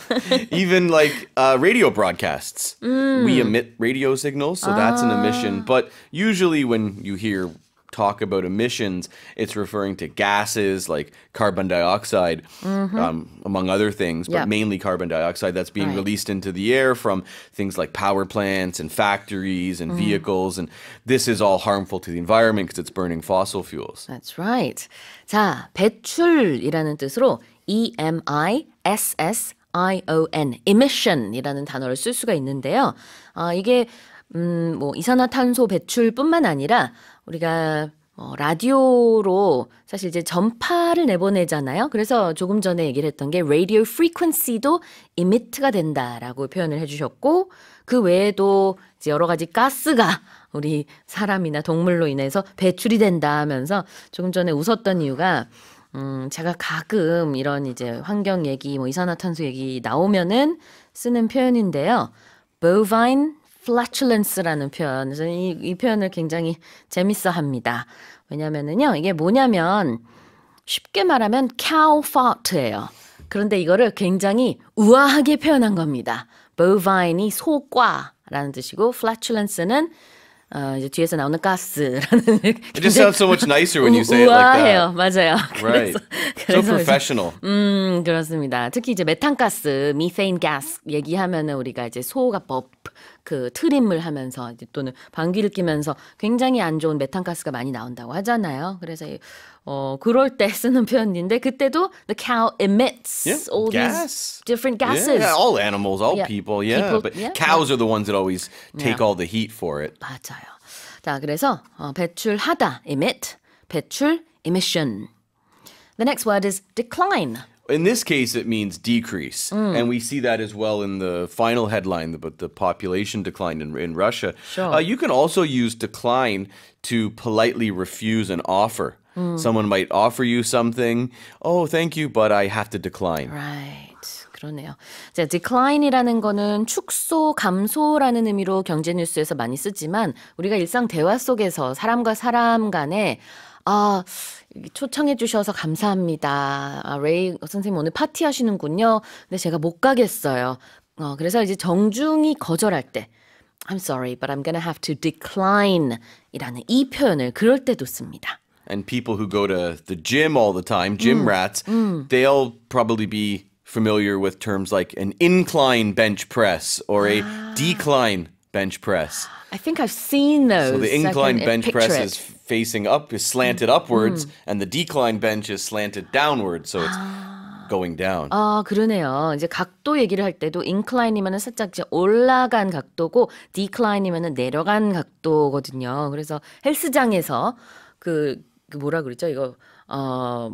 even like uh, radio broadcasts. Mm. We emit radio signals, so that's an emission. Ah. But usually when you hear talk about emissions, it's referring to gases like carbon dioxide, mm -hmm. um, among other things, but yep. mainly carbon dioxide that's being right. released into the air from things like power plants and factories and mm. vehicles. And this is all harmful to the environment because it's burning fossil fuels. That's right. 자, 배출이라는 뜻으로 M emission이라는 단어를 쓸 수가 있는데요. 아, 이게 음, 뭐 이산화탄소 배출뿐만 아니라 우리가 어, 라디오로 사실 이제 전파를 내보내잖아요. 그래서 조금 전에 얘기를 했던 게 radio frequency도 emit가 된다라고 표현을 해주셨고 그 외에도 이제 여러 가지 가스가 우리 사람이나 동물로 인해서 배출이 된다 하면서 조금 전에 웃었던 이유가 음, 제가 가끔 이런 이제 환경 얘기, 뭐 이산화탄소 얘기 나오면은 쓰는 표현인데요. bovine flatulence라는 표현. 저는 이, 이 표현을 굉장히 재밌어 합니다. 왜냐면은요, 이게 뭐냐면 쉽게 말하면 cow fart예요. 그런데 이거를 굉장히 우아하게 표현한 겁니다. bovine이 소과라는 뜻이고 flatulence는 어, 이제 뒤에서 나오는 가스라는 It just sounds so much nicer when you say it like that. 우아해요. 맞아요. Right. 그래서, so professional. 음, 그렇습니다. 특히 이제 메탄가스, methane gas 얘기하면은 우리가 이제 소가 법그 트림을 하면서 또는 방귀를 뀌면서 굉장히 안 좋은 메탄가스가 많이 나온다고 하잖아요. 그래서 어 그럴 때 쓰는 표현인데 그때도 the cow emits yeah, all gas. these different gases. Yeah, all animals, all yeah. people. Yeah, people, but yeah, cows yeah. are the ones that always take yeah. all the heat for it. 맞아요. 자, 그래서 어, 배출하다 emit, 배출 emission. The next word is decline. In this case, it means decrease. Mm. And we see that as well in the final headline about the population decline in, in Russia. Sure. Uh, you can also use decline to politely refuse an offer. Mm. Someone might offer you something. Oh, thank you, but I have to decline. Right. 그러네요. 자, decline이라는 거는 축소, 감소라는 의미로 경제 뉴스에서 많이 쓰지만 우리가 일상 대화 속에서 사람과 사람 간에 아, uh, 초청해 주셔서 감사합니다. 아, 레이 선생님 오늘 파티 하시는군요. 근데 제가 못 가겠어요. 어, 그래서 이제 정중히 거절할 때 I'm sorry, but I'm gonna have to decline 이라는 이 표현을 그럴 때도 씁니다. And people who go to the gym all the time, gym 음, rats, 음. they'll probably be familiar with terms like an incline bench press or a 아. decline bench press. I think I've seen those. So the incline bench press it. is facing up, is slanted upwards, 음. and the decline bench is slanted downward. So it's going down. 아, 그러네요. 이제 각도 얘기를 할 때도 incline이면은 살짝 이제 올라간 각도고 decline이면은 내려간 각도거든요. 그래서 헬스장에서 그, 그 뭐라 그랬죠? 이거 어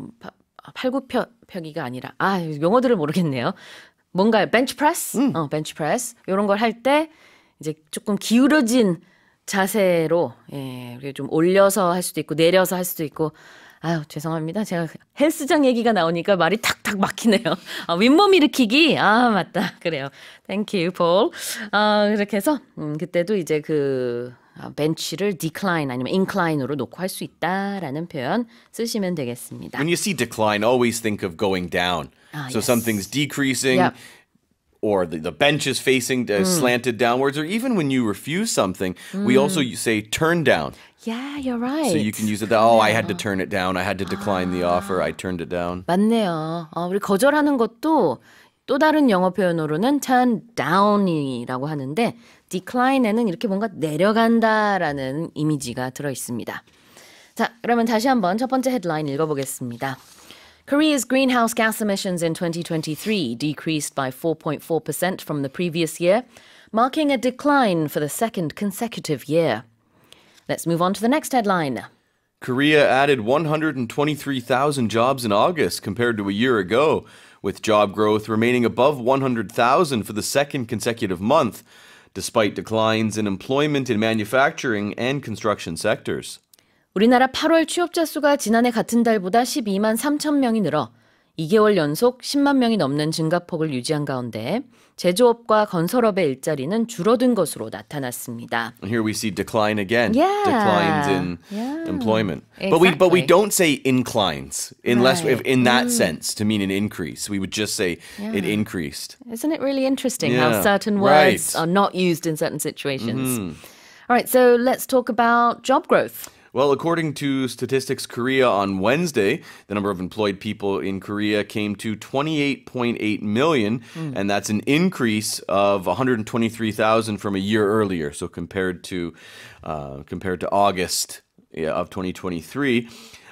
팔굽혀 펴기가 아니라 아, 용어들을 모르겠네요. 뭔가 벤치 프레스? 음. 어, 벤치 프레스. 요런 걸할때 이제 조금 기울어진 자세로 예, 좀 올려서 할 수도 있고 내려서 할 수도 있고 아유 죄송합니다. 제가 헬스장 얘기가 나오니까 말이 탁탁 막히네요. 아, 윗몸 일으키기 아 맞다 그래요. Thank you, Paul. 아 그렇게 해서 음, 그때도 이제 그 벤치를 아, decline 아니면 incline으로 놓고 할 수 있다라는 표현 쓰시면 되겠습니다. When you see decline, always think of going down. a 아, so yes. something's decreasing. Yep. or the, the bench is facing uh, mm. slanted downwards, or even when you refuse something, mm. we also say turn down. Yeah, you're right. So you can use it. That, oh, I had to turn it down. I had to decline 아. the offer. I turned it down. 맞네요. 어, 우리 거절하는 것도 또 다른 영어 표현으로는 turn down이라고 하는데 decline에는 이렇게 뭔가 내려간다라는 이미지가 들어 있습니다. 자, 그러면 다시 한번 첫 번째 헤드라인 읽어보겠습니다. Korea's greenhouse gas emissions in 2023 decreased by 4.4% from the previous year, marking a decline for the second consecutive year. Let's move on to the next headline. Korea added 123,000 jobs in August compared to a year ago, with job growth remaining above 100,000 for the second consecutive month, despite declines in employment in manufacturing and construction sectors. 우리나라 8월 취업자 수가 지난해 같은 달보다 12만 3천 명이 늘어 2개월 연속 10만 명이 넘는 증가폭을 유지한 가운데 제조업과 건설업의 일자리는 줄어든 것으로 나타났습니다. And here we see decline again. Yeah. Declines in yeah. employment. Exactly. But we but we don't say inclines unless right. if in that mm. sense to mean an increase. We would just say yeah. it increased. Isn't it really interesting yeah. how certain words right. are not used in certain situations? Mm-hmm. All right, so let's talk about job growth. Well, according to Statistics Korea on Wednesday, the number of employed people in Korea came to 28.8 million, mm. and that's an increase of 123,000 from a year earlier. So compared to uh, compared to August of 2023.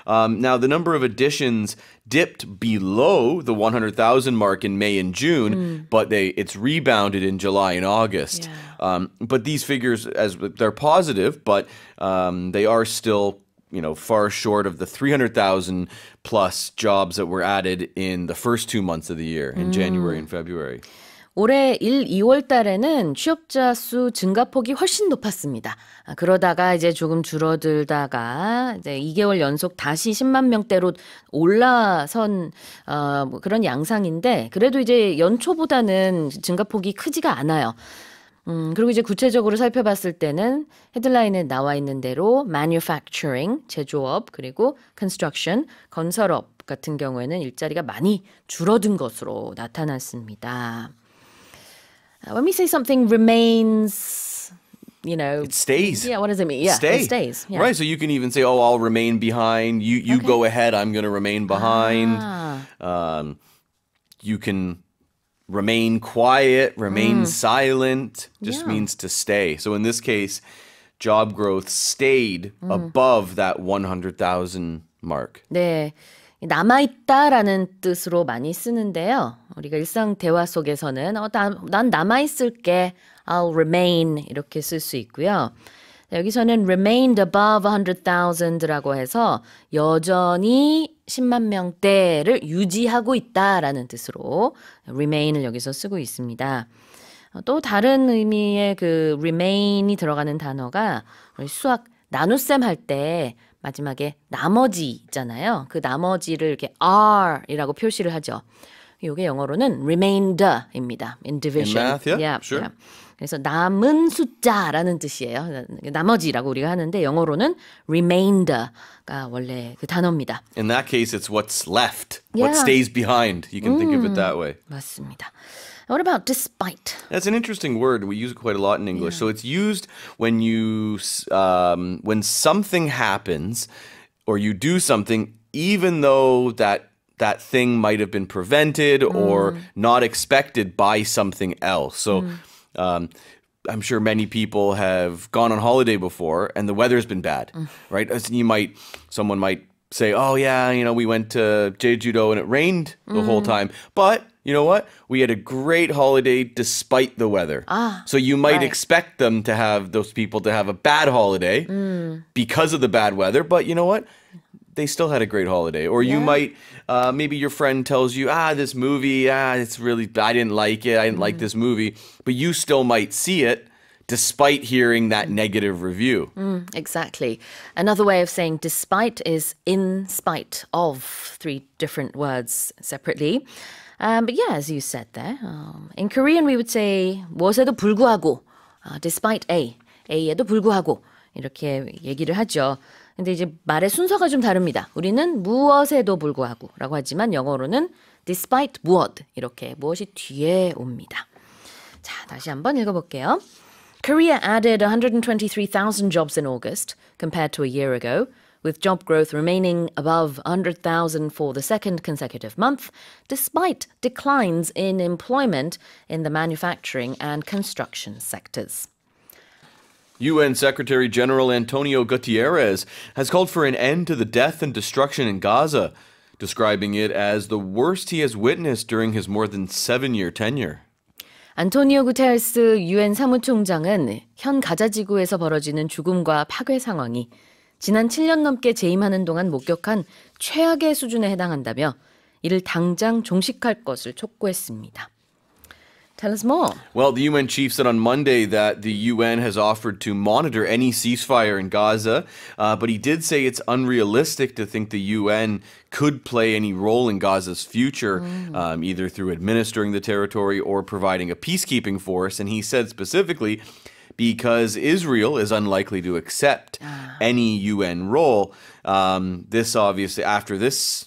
Um, now, the number of additions dipped below the 100,000 mark in May and June, mm. but they it's rebounded in July and August. Yeah. Um, but these figures, as they're positive, but um, they are still you know far short of the 300,000 plus jobs that were added in the first two months of the year in mm. January and February. 올해 1, 2월 달에는 취업자 수 증가폭이 훨씬 높았습니다. 아, 그러다가 이제 조금 줄어들다가 이제 2개월 연속 다시 10만 명대로 올라선 어, 뭐 그런 양상인데 그래도 이제 연초보다는 증가폭이 크지가 않아요. 음, 그리고 이제 구체적으로 살펴봤을 때는 헤드라인에 나와 있는 대로 manufacturing, 제조업, 그리고 construction, 건설업 같은 경우에는 일자리가 많이 줄어든 것으로 나타났습니다. Uh, when we say something remains, you know, it stays. Yeah, what does it mean? Yeah, Stay. it stays. Yeah. Right. So you can even say, "Oh, I'll remain behind." You you okay. go ahead. I'm going to remain behind. Ah. Um, you can remain quiet, remain mm. silent, just yeah. means to stay. So in this case, job growth stayed mm. above that 100,000 mark. 네. 남아있다라는 뜻으로 많이 쓰는데요. 우리가 일상 대화 속에서는 어, 나, 난 남아 있을게. I'll remain 이렇게 쓸 수 있고요. 여기서는 remained above 100,000라고 해서 여전히 10만 명대를 유지하고 있다라는 뜻으로 remain을 여기서 쓰고 있습니다. 어, 또 다른 의미의 그 remain이 들어가는 단어가 수학 나눗셈 할 때 마지막에 나머지 있잖아요. 그 나머지를 이렇게 r이라고 표시를 하죠. 이게 영어로는 remainder입니다. In division. In math, yeah. Yeah, sure. yeah. 그래서 남은 숫자라는 뜻이에요. 나머지라고 우리가 하는데 영어로는 remainder가 원래 그 단어입니다. In that case, it's what's left, yeah. what stays behind. You can 음, think of it that way. 맞습니다. What about despite? That's an interesting word. We use it quite a lot in English. Yeah. So it's used when you um, when something happens or you do something, even though that that thing might have been prevented mm. or not expected by something else. So, mm. um, I'm sure many people have gone on holiday before and the weather's been bad, mm. right? As you might, someone might say, oh, yeah, you know, we went to Jeju-do and it rained the whole mm. time. But you know what? We had a great holiday despite the weather. Ah, so you might right. expect them to have those people to have a bad holiday mm. because of the bad weather, but you know what? they still had a great holiday. Or yeah. you might, uh, maybe your friend tells you, ah, this movie, ah, it's really, I didn't like it. I didn't mm like mm-hmm. this movie. But you still might see it despite hearing that mm. negative review. Mm, exactly. Another way of saying despite is in spite of, three different words separately. Um, but yeah, as you said there, um, in Korean we would say 무엇에도 불구하고, uh, despite A, A에도 불구하고 이렇게 얘기를 하죠. 근데 이제 말의 순서가 좀 다릅니다. 우리는 무엇에도 불구하고라고 하지만 영어로는 despite 무엇 이렇게 무엇이 뒤에 옵니다. 자, 다시 한번 읽어볼게요. Korea added 123,000 jobs in August compared to a year ago. with job growth remaining above 100,000 for the second consecutive month, despite declines in employment in the manufacturing and construction sectors. UN Secretary General Antonio Gutierrez has called for an end to the death and destruction in Gaza, describing it as the worst he has witnessed during his more than seven year tenure. 안토니오 구테르스 유엔 사무총장은 현 가자 지구에서 벌어지는 죽음과 파괴 상황이 지난 7년 넘게 재임하는 동안 목격한 최악의 수준에 해당한다며 이를 당장 종식할 것을 촉구했습니다. Tell us more. Well, the UN chief said on Monday that the UN has offered to monitor any ceasefire in Gaza, uh, but he did say it's unrealistic to think the UN could play any role in Gaza's future, mm. um, either through administering the territory or providing a peacekeeping force. And he said specifically, because Israel is unlikely to accept ah. any UN role. Um, this obviously, after this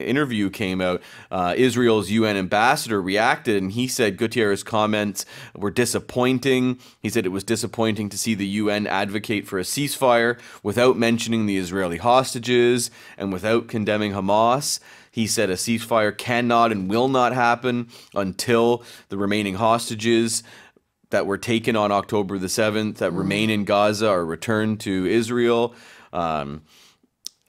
interview came out, uh, Israel's UN ambassador reacted and he said Gutierrez's comments were disappointing. He said it was disappointing to see the UN advocate for a ceasefire without mentioning the Israeli hostages and without condemning Hamas. He said a ceasefire cannot and will not happen until the remaining hostages that were taken on October the 7th that mm. remain in Gaza are returned to Israel. Um,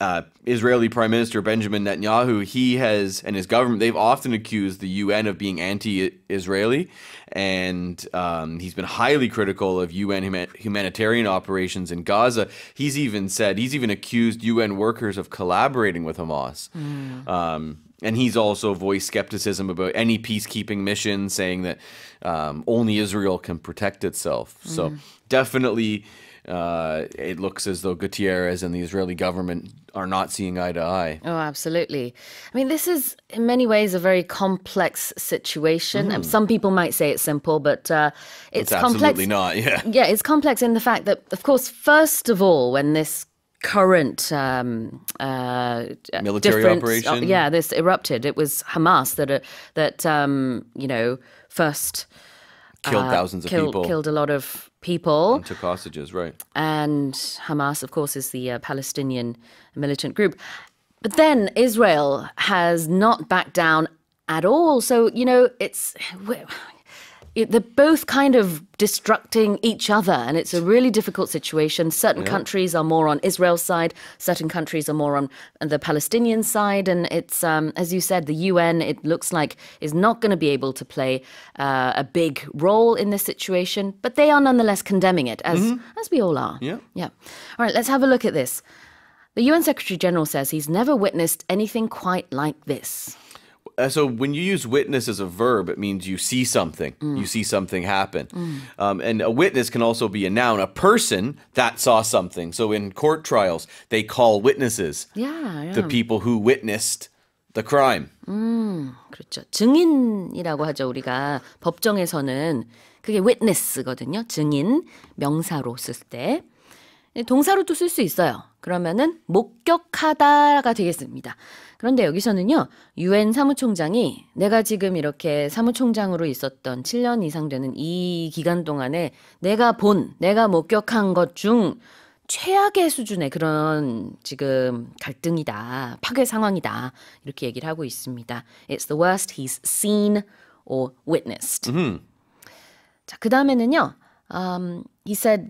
uh, Israeli Prime Minister Benjamin Netanyahu, he has, and his government, they've often accused the UN of being anti Israeli. And um, he's been highly critical of UN humanitarian operations in Gaza. He's even said, he's even accused UN workers of collaborating with Hamas. Mm. Um, and he's also voiced skepticism about any peacekeeping mission, saying that um, only Israel can protect itself. Mm. So definitely uh, it looks as though Gutierrez and the Israeli government are not seeing eye to eye. Oh, absolutely. I mean, this is in many ways a very complex situation. Mm. Some people might say it's simple, but uh, it's, it's complex. Absolutely not. Yeah. Yeah, it's complex in the fact that, of course, first of all, when this current um, uh, military uh, operation, yeah, this erupted. It was Hamas that uh, that um, you know first killed uh, thousands of killed, people, killed a lot of people. And took hostages, right. And Hamas, of course, is the uh, Palestinian militant group. But then Israel has not backed down at all. So, you know, it's they're both kind of destructing each other, and it's a really difficult situation. Certain yeah. countries are more on Israel's side, certain countries are more on the Palestinian side, and it's um, as you said, the UN. It looks like is not going to be able to play uh, a big role in this situation, but they are nonetheless condemning it, as mm -hmm. as we all are. Yeah, yeah. All right, let's have a look at this. The UN Secretary General says he's never witnessed anything quite like this. Uh, so when you use witness as a verb, it means you see something. Mm. You see something happen. Mm. Um, and a witness can also be a noun, a person that saw something. So in court trials, they call witnesses. Yeah, yeah. the people who witnessed the crime. 음, mm, 그렇죠. 증인이라고 하죠. 우리가 법정에서는 그게 witness거든요. 증인 명사로 쓸 때. 네, 동사로 또쓸수 있어요. 그러면은 목격하다가 되겠습니다. 그런데 여기서는요, 유엔 사무총장이 내가 지금 이렇게 사무총장으로 있었던 7년 이상 되는 이 기간 동안에 내가 본, 내가 목격한 것 중 최악의 수준의 그런 지금 갈등이다, 파괴 상황이다 이렇게 얘기를 하고 있습니다. It's the worst he's seen or witnessed. 음. 자, 그 다음에는요, um, he said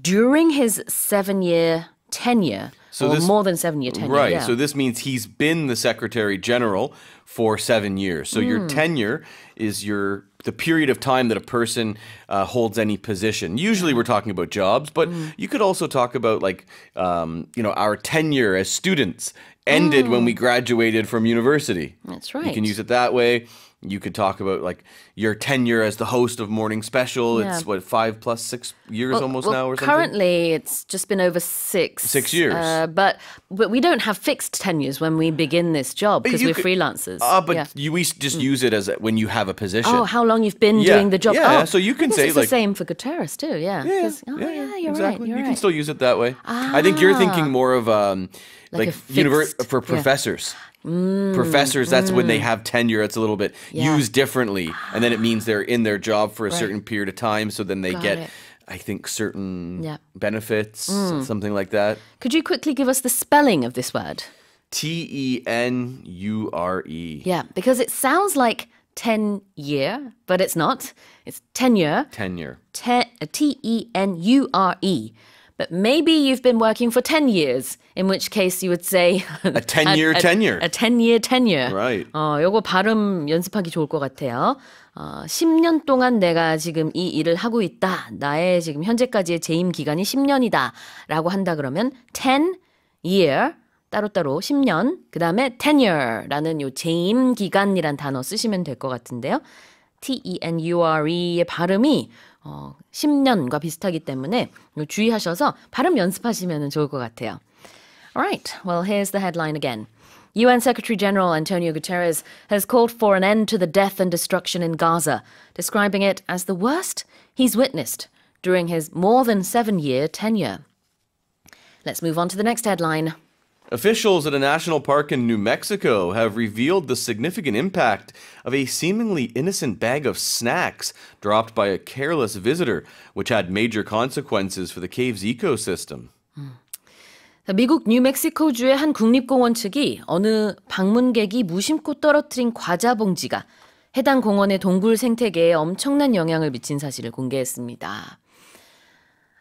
during his seven year tenure. So this, more than seven year tenure. Right. Yeah. So this means he's been the Secretary General for seven years. So mm. your hmm. tenure is your the period of time that a person uh, holds any position. Usually, we're talking about jobs, but mm. you could also talk about like um, you know our tenure as students ended mm. when hmm. we graduated from university. That's right. You can use it that way you could talk about like your tenure as the host of Morning Special. Yeah. It's what five plus six years well, almost well, now, or something. Currently, it's just been over six. Six years. Uh, but but we don't have fixed tenures when we begin this job because we're could, freelancers. Ah, uh, but yeah. you we just use it as a, when you have a position. Oh, how long you've been yeah. doing the job? Yeah, oh, so you can say it's like the same for Guterres too. Yeah. Yeah. Oh, yeah, you're exactly. right. You're you can right. still use it that way. Ah, I think you're thinking ah. more of um, like, like univer- for professors. Mm, professors that's mm. when they mm. have tenure it's a little bit yeah. used differently and then it means they're in their job for a right. certain period of time so then they Got get it. I think certain yeah. benefits, mm. something like that. Could you quickly give us the spelling of this word? T E N U R E. Yeah, because it sounds like 10 year, but it's not. It's tenure. Tenure. Uh, T E N U R E. But maybe you've been working for 10 years, in which case you would say a 10 year a, tenure. A 10 year tenure. Right. 어, 요거 발음 연습하기 좋을 것 같아요. 어, 10년 동안 내가 지금 이 일을 하고 있다. 나의 지금 현재까지의 재임 기간이 10년이다. 라고 한다 그러면 10 year 따로따로 10년, 그 다음에 tenure라는 요 재임 기간이란 단어 쓰시면 될 것 같은데요. T-E-N-U-R-E의 발음이 어, 10년과 비슷하기 때문에 주의하셔서 발음 연습하시면 좋을 것 같아요. Alright, well here's the headline again. UN Secretary General Antonio Guterres has called for an end to the death and destruction in Gaza, describing it as the worst he's witnessed during his more than seven year tenure. Let's move on to the next headline. Officials at a national park in New Mexico have revealed the significant impact of a seemingly innocent bag of snacks dropped by a careless visitor, which had major consequences for the cave's ecosystem. 미국 뉴멕시코주의 한 국립공원 측이 어느 방문객이 무심코 떨어뜨린 과자 봉지가 해당 공원의 동굴 생태계에 엄청난 영향을 미친 사실을 공개했습니다.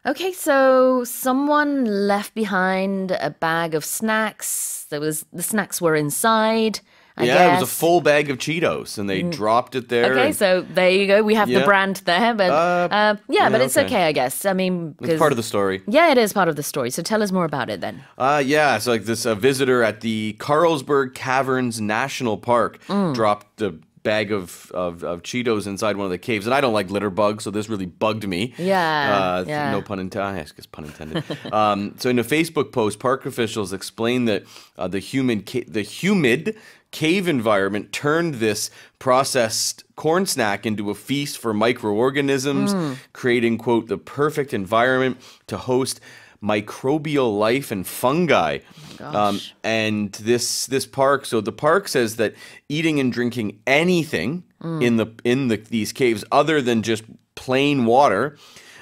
Okay, so someone left behind a bag of snacks. There was the snacks were inside. I yeah, guess. it was a full bag of Cheetos, and they mm. dropped it there. Okay, so there you go. We have yeah. the brand there, but uh, uh, yeah, yeah, but it's okay. okay. I guess. I mean, it's part of the story. Yeah, it is part of the story. So tell us more about it then. Uh, yeah, so like this, a visitor at the Carlsberg Caverns National Park mm. dropped the bag of, of, of Cheetos inside one of the caves, and I don't like litter bugs, so this really bugged me. Yeah, uh, yeah. no pun intended. I guess pun intended. um, so in a Facebook post, park officials explained that uh, the human the humid cave environment turned this processed corn snack into a feast for microorganisms, mm. creating quote the perfect environment to host microbial life and fungi. Oh um, and this this park, so the park says that eating and drinking anything mm. in the in the, these caves other than just plain water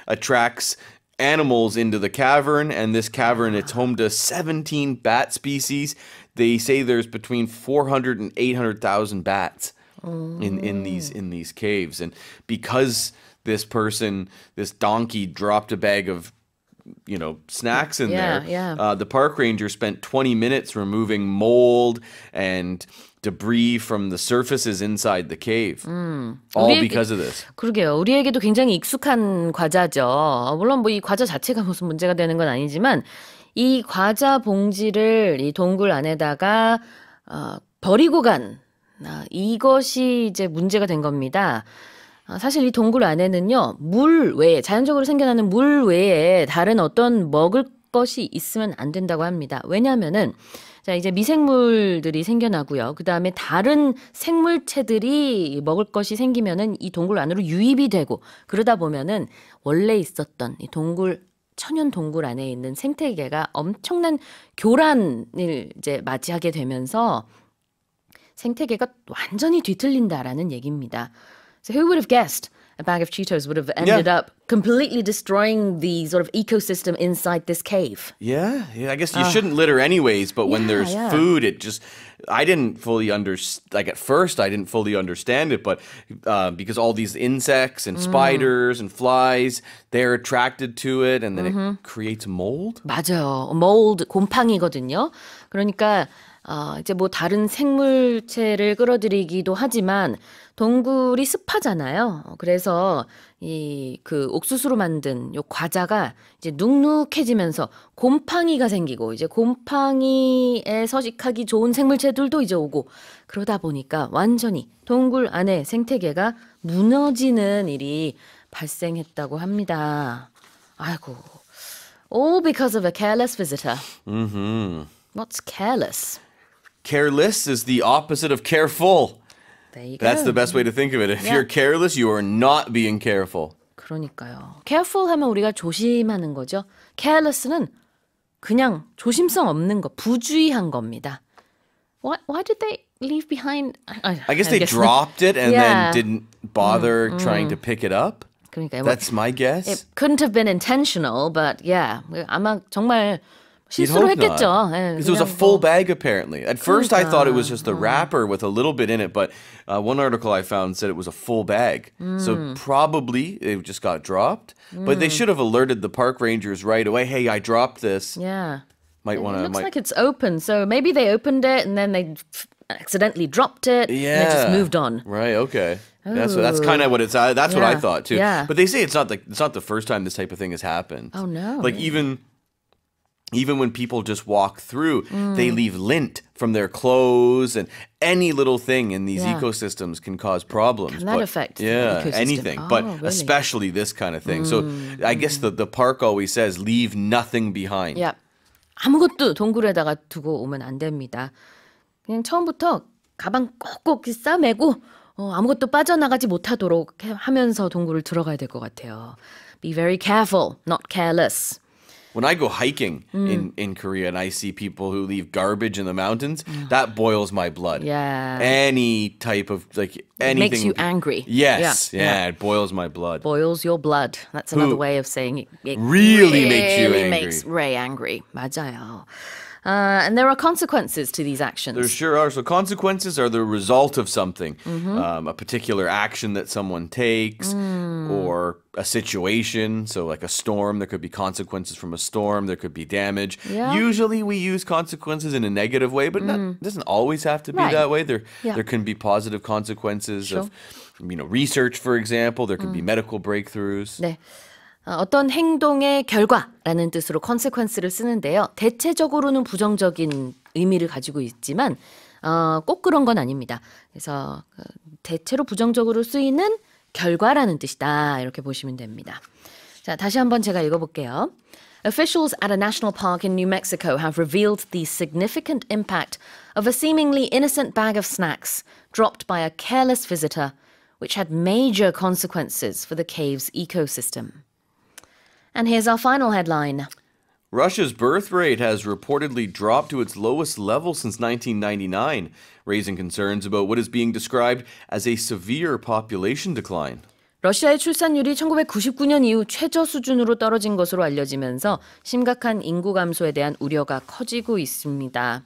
attracts animals into the cavern and this cavern it's home to 17 bat species they say there's between 400 and 800,000 bats mm. in in these in these caves and because this person this donkey dropped a bag of you know snacks in yeah, there. Yeah. Uh, the park ranger spent 20 minutes removing mold and debris from the surfaces inside the cave. 음. All 우리에게, because of this. 그러게요. 우리에게도 굉장히 익숙한 과자죠. 물론 뭐 이 과자 자체가 무슨 문제가 되는 건 아니지만 이 과자 봉지를 이 동굴 안에다가 어, 버리고 간 아, 이것이 이제 문제가 된 겁니다. 어, 사실 이 동굴 안에는요, 물 외에, 자연적으로 생겨나는 물 외에 다른 어떤 먹을 것이 있으면 안 된다고 합니다. 왜냐면은, 하 자, 이제 미생물들이 생겨나고요. 그 다음에 다른 생물체들이 먹을 것이 생기면은 이 동굴 안으로 유입이 되고, 그러다 보면은 원래 있었던 이 동굴 천연 동굴 안에 있는 생태계가 엄청난 교란을 이제 맞이하게 되면서 생태계가 완전히 뒤틀린다라는 얘기입니다. So who would have guessed a bag of Cheetos would have ended yeah. up completely destroying the sort of ecosystem inside this cave? Yeah, yeah I guess you uh, shouldn't litter anyways, but when yeah, there's food, it just. I didn't fully understand, like at first, I didn't fully understand it, but uh, because all these insects and mm. spiders and flies, they're attracted to it and then mm -hmm. it mm-hmm. creates mold? 맞아요. mold 곰팡이거든요. 그러니까 아, 이제 뭐 다른 생물체를 끌어들이기도 하지만 동굴이 습하잖아요. 어, 그래서 이 그 옥수수로 만든 요 과자가 이제 눅눅해지면서 곰팡이가 생기고 이제 곰팡이에 서식하기 좋은 생물체들도 이제 오고 그러다 보니까 완전히 동굴 안에 생태계가 무너지는 일이 발생했다고 합니다. 아이고. All oh, because of a careless visitor. Mm-hmm. What's careless? careless is the opposite of careful. That's the best way to think of it. If yeah. you're careless, you are not being careful. 그러니까요. careful 하면 우리가 조심하는 거죠. careless는 그냥 조심성 없는 거, 부주의한 겁니다. Why, why did they leave behind? I, I guess I they guess. dropped it and yeah. then didn't bother mm, trying mm. to pick it up. 그러니까 That's my guess. It couldn't have been intentional, but yeah. 아마 정말 실수로 했겠죠. 네, it was a full bag apparently. At first I thought it was just the wrapper with a little bit in it, but uh, one article I found said it was a full bag. 음. So hmm. probably it just got dropped. 음. But they hmm. should have alerted the park rangers right away. Hey, I dropped this. Yeah. Might want to. Looks might... like it's open. So maybe they opened it and then they accidentally dropped it. Yeah. And just moved on. Right. Okay. Ooh. That's that's kind of what it's. Uh, that's yeah. what I thought too. Yeah. But they say it's not the it's not the first time this type of thing has happened. Oh no. Like even even when people just walk through, mm. they leave lint from their clothes and any little thing in these yeah. ecosystems can cause problems. Can that but, affect yeah, anything, oh, but really? especially this kind of thing. Mm. So I guess mm. the, the park always says leave nothing behind. Yep. 아무것도 동굴에다가 두고 오면 안 됩니다. 그냥 처음부터 가방 꼭꼭 싸매고 어, 아무것도 빠져나가지 못하도록 하면서 동굴을 들어가야 될것 같아요. Be very careful, not careless when I go hiking mm. in, in Korea and I see people who leave garbage in the mountains, mm. that boils my blood. Yeah. Any type of like anything it makes you angry. Yes. Yeah. yeah. It boils my blood. Boils your blood. That's another who way of saying it. it really, really, makes you angry. Makes Ray angry. 맞아요. Uh, and there are consequences to these actions. There sure are. So consequences are the result of something, mm -hmm. um, a particular action that someone takes, mm. or a situation. So like a storm, there could be consequences from a storm. There could be damage. Yeah. Usually we use consequences in a negative way, but mm. not, it doesn't always have to be right. that way. There yeah. there can be positive consequences sure. of, you know, research, for example. There can be mm. medical breakthroughs. 네. 어떤 행동의 결과라는 뜻으로 consequence를 쓰는데요. 대체적으로는 부정적인 의미를 가지고 있지만 어, 꼭 그런 건 아닙니다. 그래서 대체로 부정적으로 쓰이는 결과라는 뜻이다. 이렇게 보시면 됩니다. 자, 다시 한번 제가 읽어볼게요. Officials at a national park in New Mexico have revealed the significant impact of a seemingly innocent bag of snacks dropped by a careless visitor, which had major consequences for the cave's ecosystem. And here's our final headline. Russia's birth rate has reportedly dropped to its lowest level since 1999, raising concerns about what is being described as a severe population decline. 러시아의 출산율이 1999년 이후 최저 수준으로 떨어진 것으로 알려지면서 심각한 인구 감소에 대한 우려가 커지고 있습니다.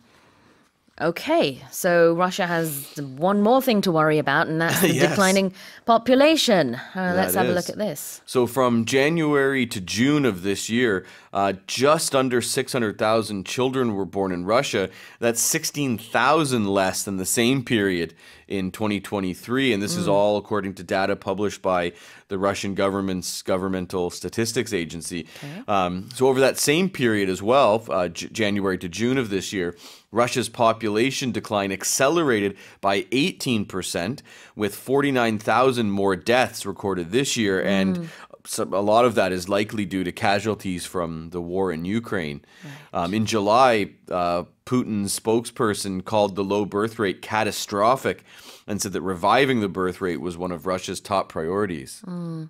Okay, so Russia has one more thing to worry about, and that's the yes. declining population. Uh, let's have is. a look at this. So, from January to June of this year, uh, just under 600,000 children were born in Russia. That's 16,000 less than the same period in 2023. And this mm. is all according to data published by the Russian government's governmental statistics agency. Okay. Um, so over that same period as well, uh, January to June of this year, Russia's population decline accelerated by 18%, with 49,000 more deaths recorded this year. Mm. And some, a lot of that is likely due to casualties from the war in Ukraine. Right. Um, in July, uh, Putin's spokesperson called the low birth rate catastrophic and said that reviving the birth rate was one of Russia's top priorities. 음. Mm.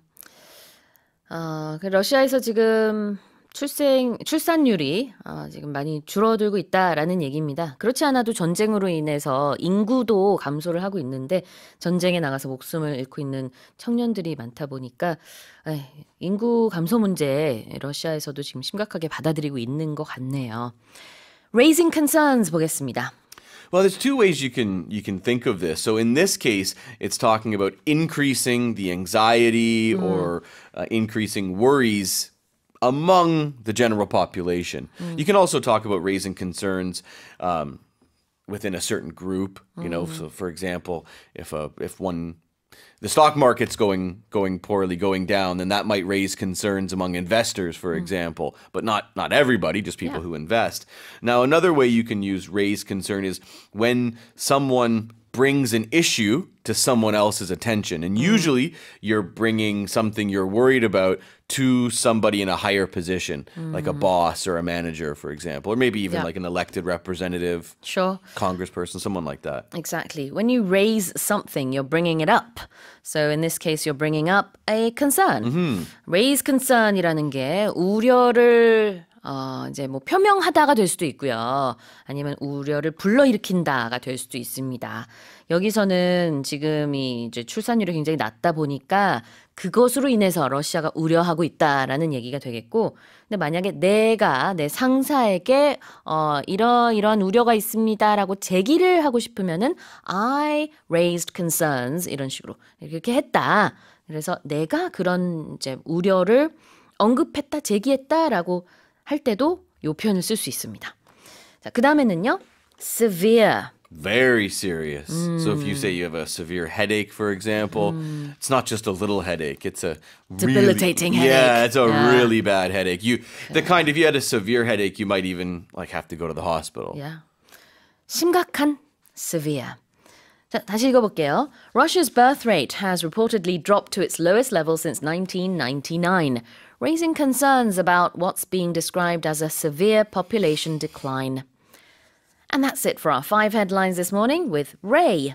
어, 러시아에서 지금 출생 출산율이 아, 지금 많이 줄어들고 있다라는 얘기입니다. 그렇지 않아도 전쟁으로 인해서 인구도 감소를 하고 있는데 전쟁에 나가서 목숨을 잃고 있는 청년들이 많다 보니까 에이, 인구 감소 문제 러시아에서도 지금 심각하게 받아들이고 있는 것 같네요. Raising concerns 보겠습니다. Well, there's two ways you can you can think of this. So in this case, it's talking about increasing the anxiety mm. or uh, increasing worries among the general population. Mm. You can also talk about raising concerns um, within a certain group. You mm. know, so for example, if a if one the stock market's going going poorly, going down, then that might raise concerns among investors, for mm. example, but not not everybody, just people yeah. who invest. Now, another way you can use raise concern is when someone brings an issue to someone else's attention. And mm. usually you're bringing something you're worried about to somebody in a higher position, mm. like a mm. boss or a manager, for example, or maybe even yeah. like an elected representative, sure, congressperson, someone like that. Exactly. When you raise something, you're bringing it up. So in this case, you're bringing up a concern. Mm -hmm. Raise concern이라는 게 우려를 어, 이제 뭐 표명하다가 될 수도 있고요. 아니면 우려를 불러일으킨다가 될 수도 있습니다. 여기서는 지금이 이제 출산율이 굉장히 낮다 보니까 그것으로 인해서 러시아가 우려하고 있다라는 얘기가 되겠고, 근데 만약에 내가 내 상사에게 어 이런 이런 우려가 있습니다라고 제기를 하고 싶으면은 I raised concerns 이런 식으로 이렇게 했다. 그래서 내가 그런 이제 우려를 언급했다, 제기했다라고 할 때도 요 표현을 쓸 수 있습니다. 자, 그 다음에는요, severe. very serious. Mm. So if you say mm. you have a severe headache, for example, mm. it's not just a little headache; it's a debilitating really, headache. Yeah, it's a yeah. really bad headache. You, the kind if you had a severe headache, you might even like have to go to the hospital. Yeah, 심각한 severe. 자, 다시 읽어볼게요. Russia's birth rate has reportedly dropped to its lowest level since 1999, raising concerns about what's being described as a severe population decline. And that's it for our five headlines this morning with Ray.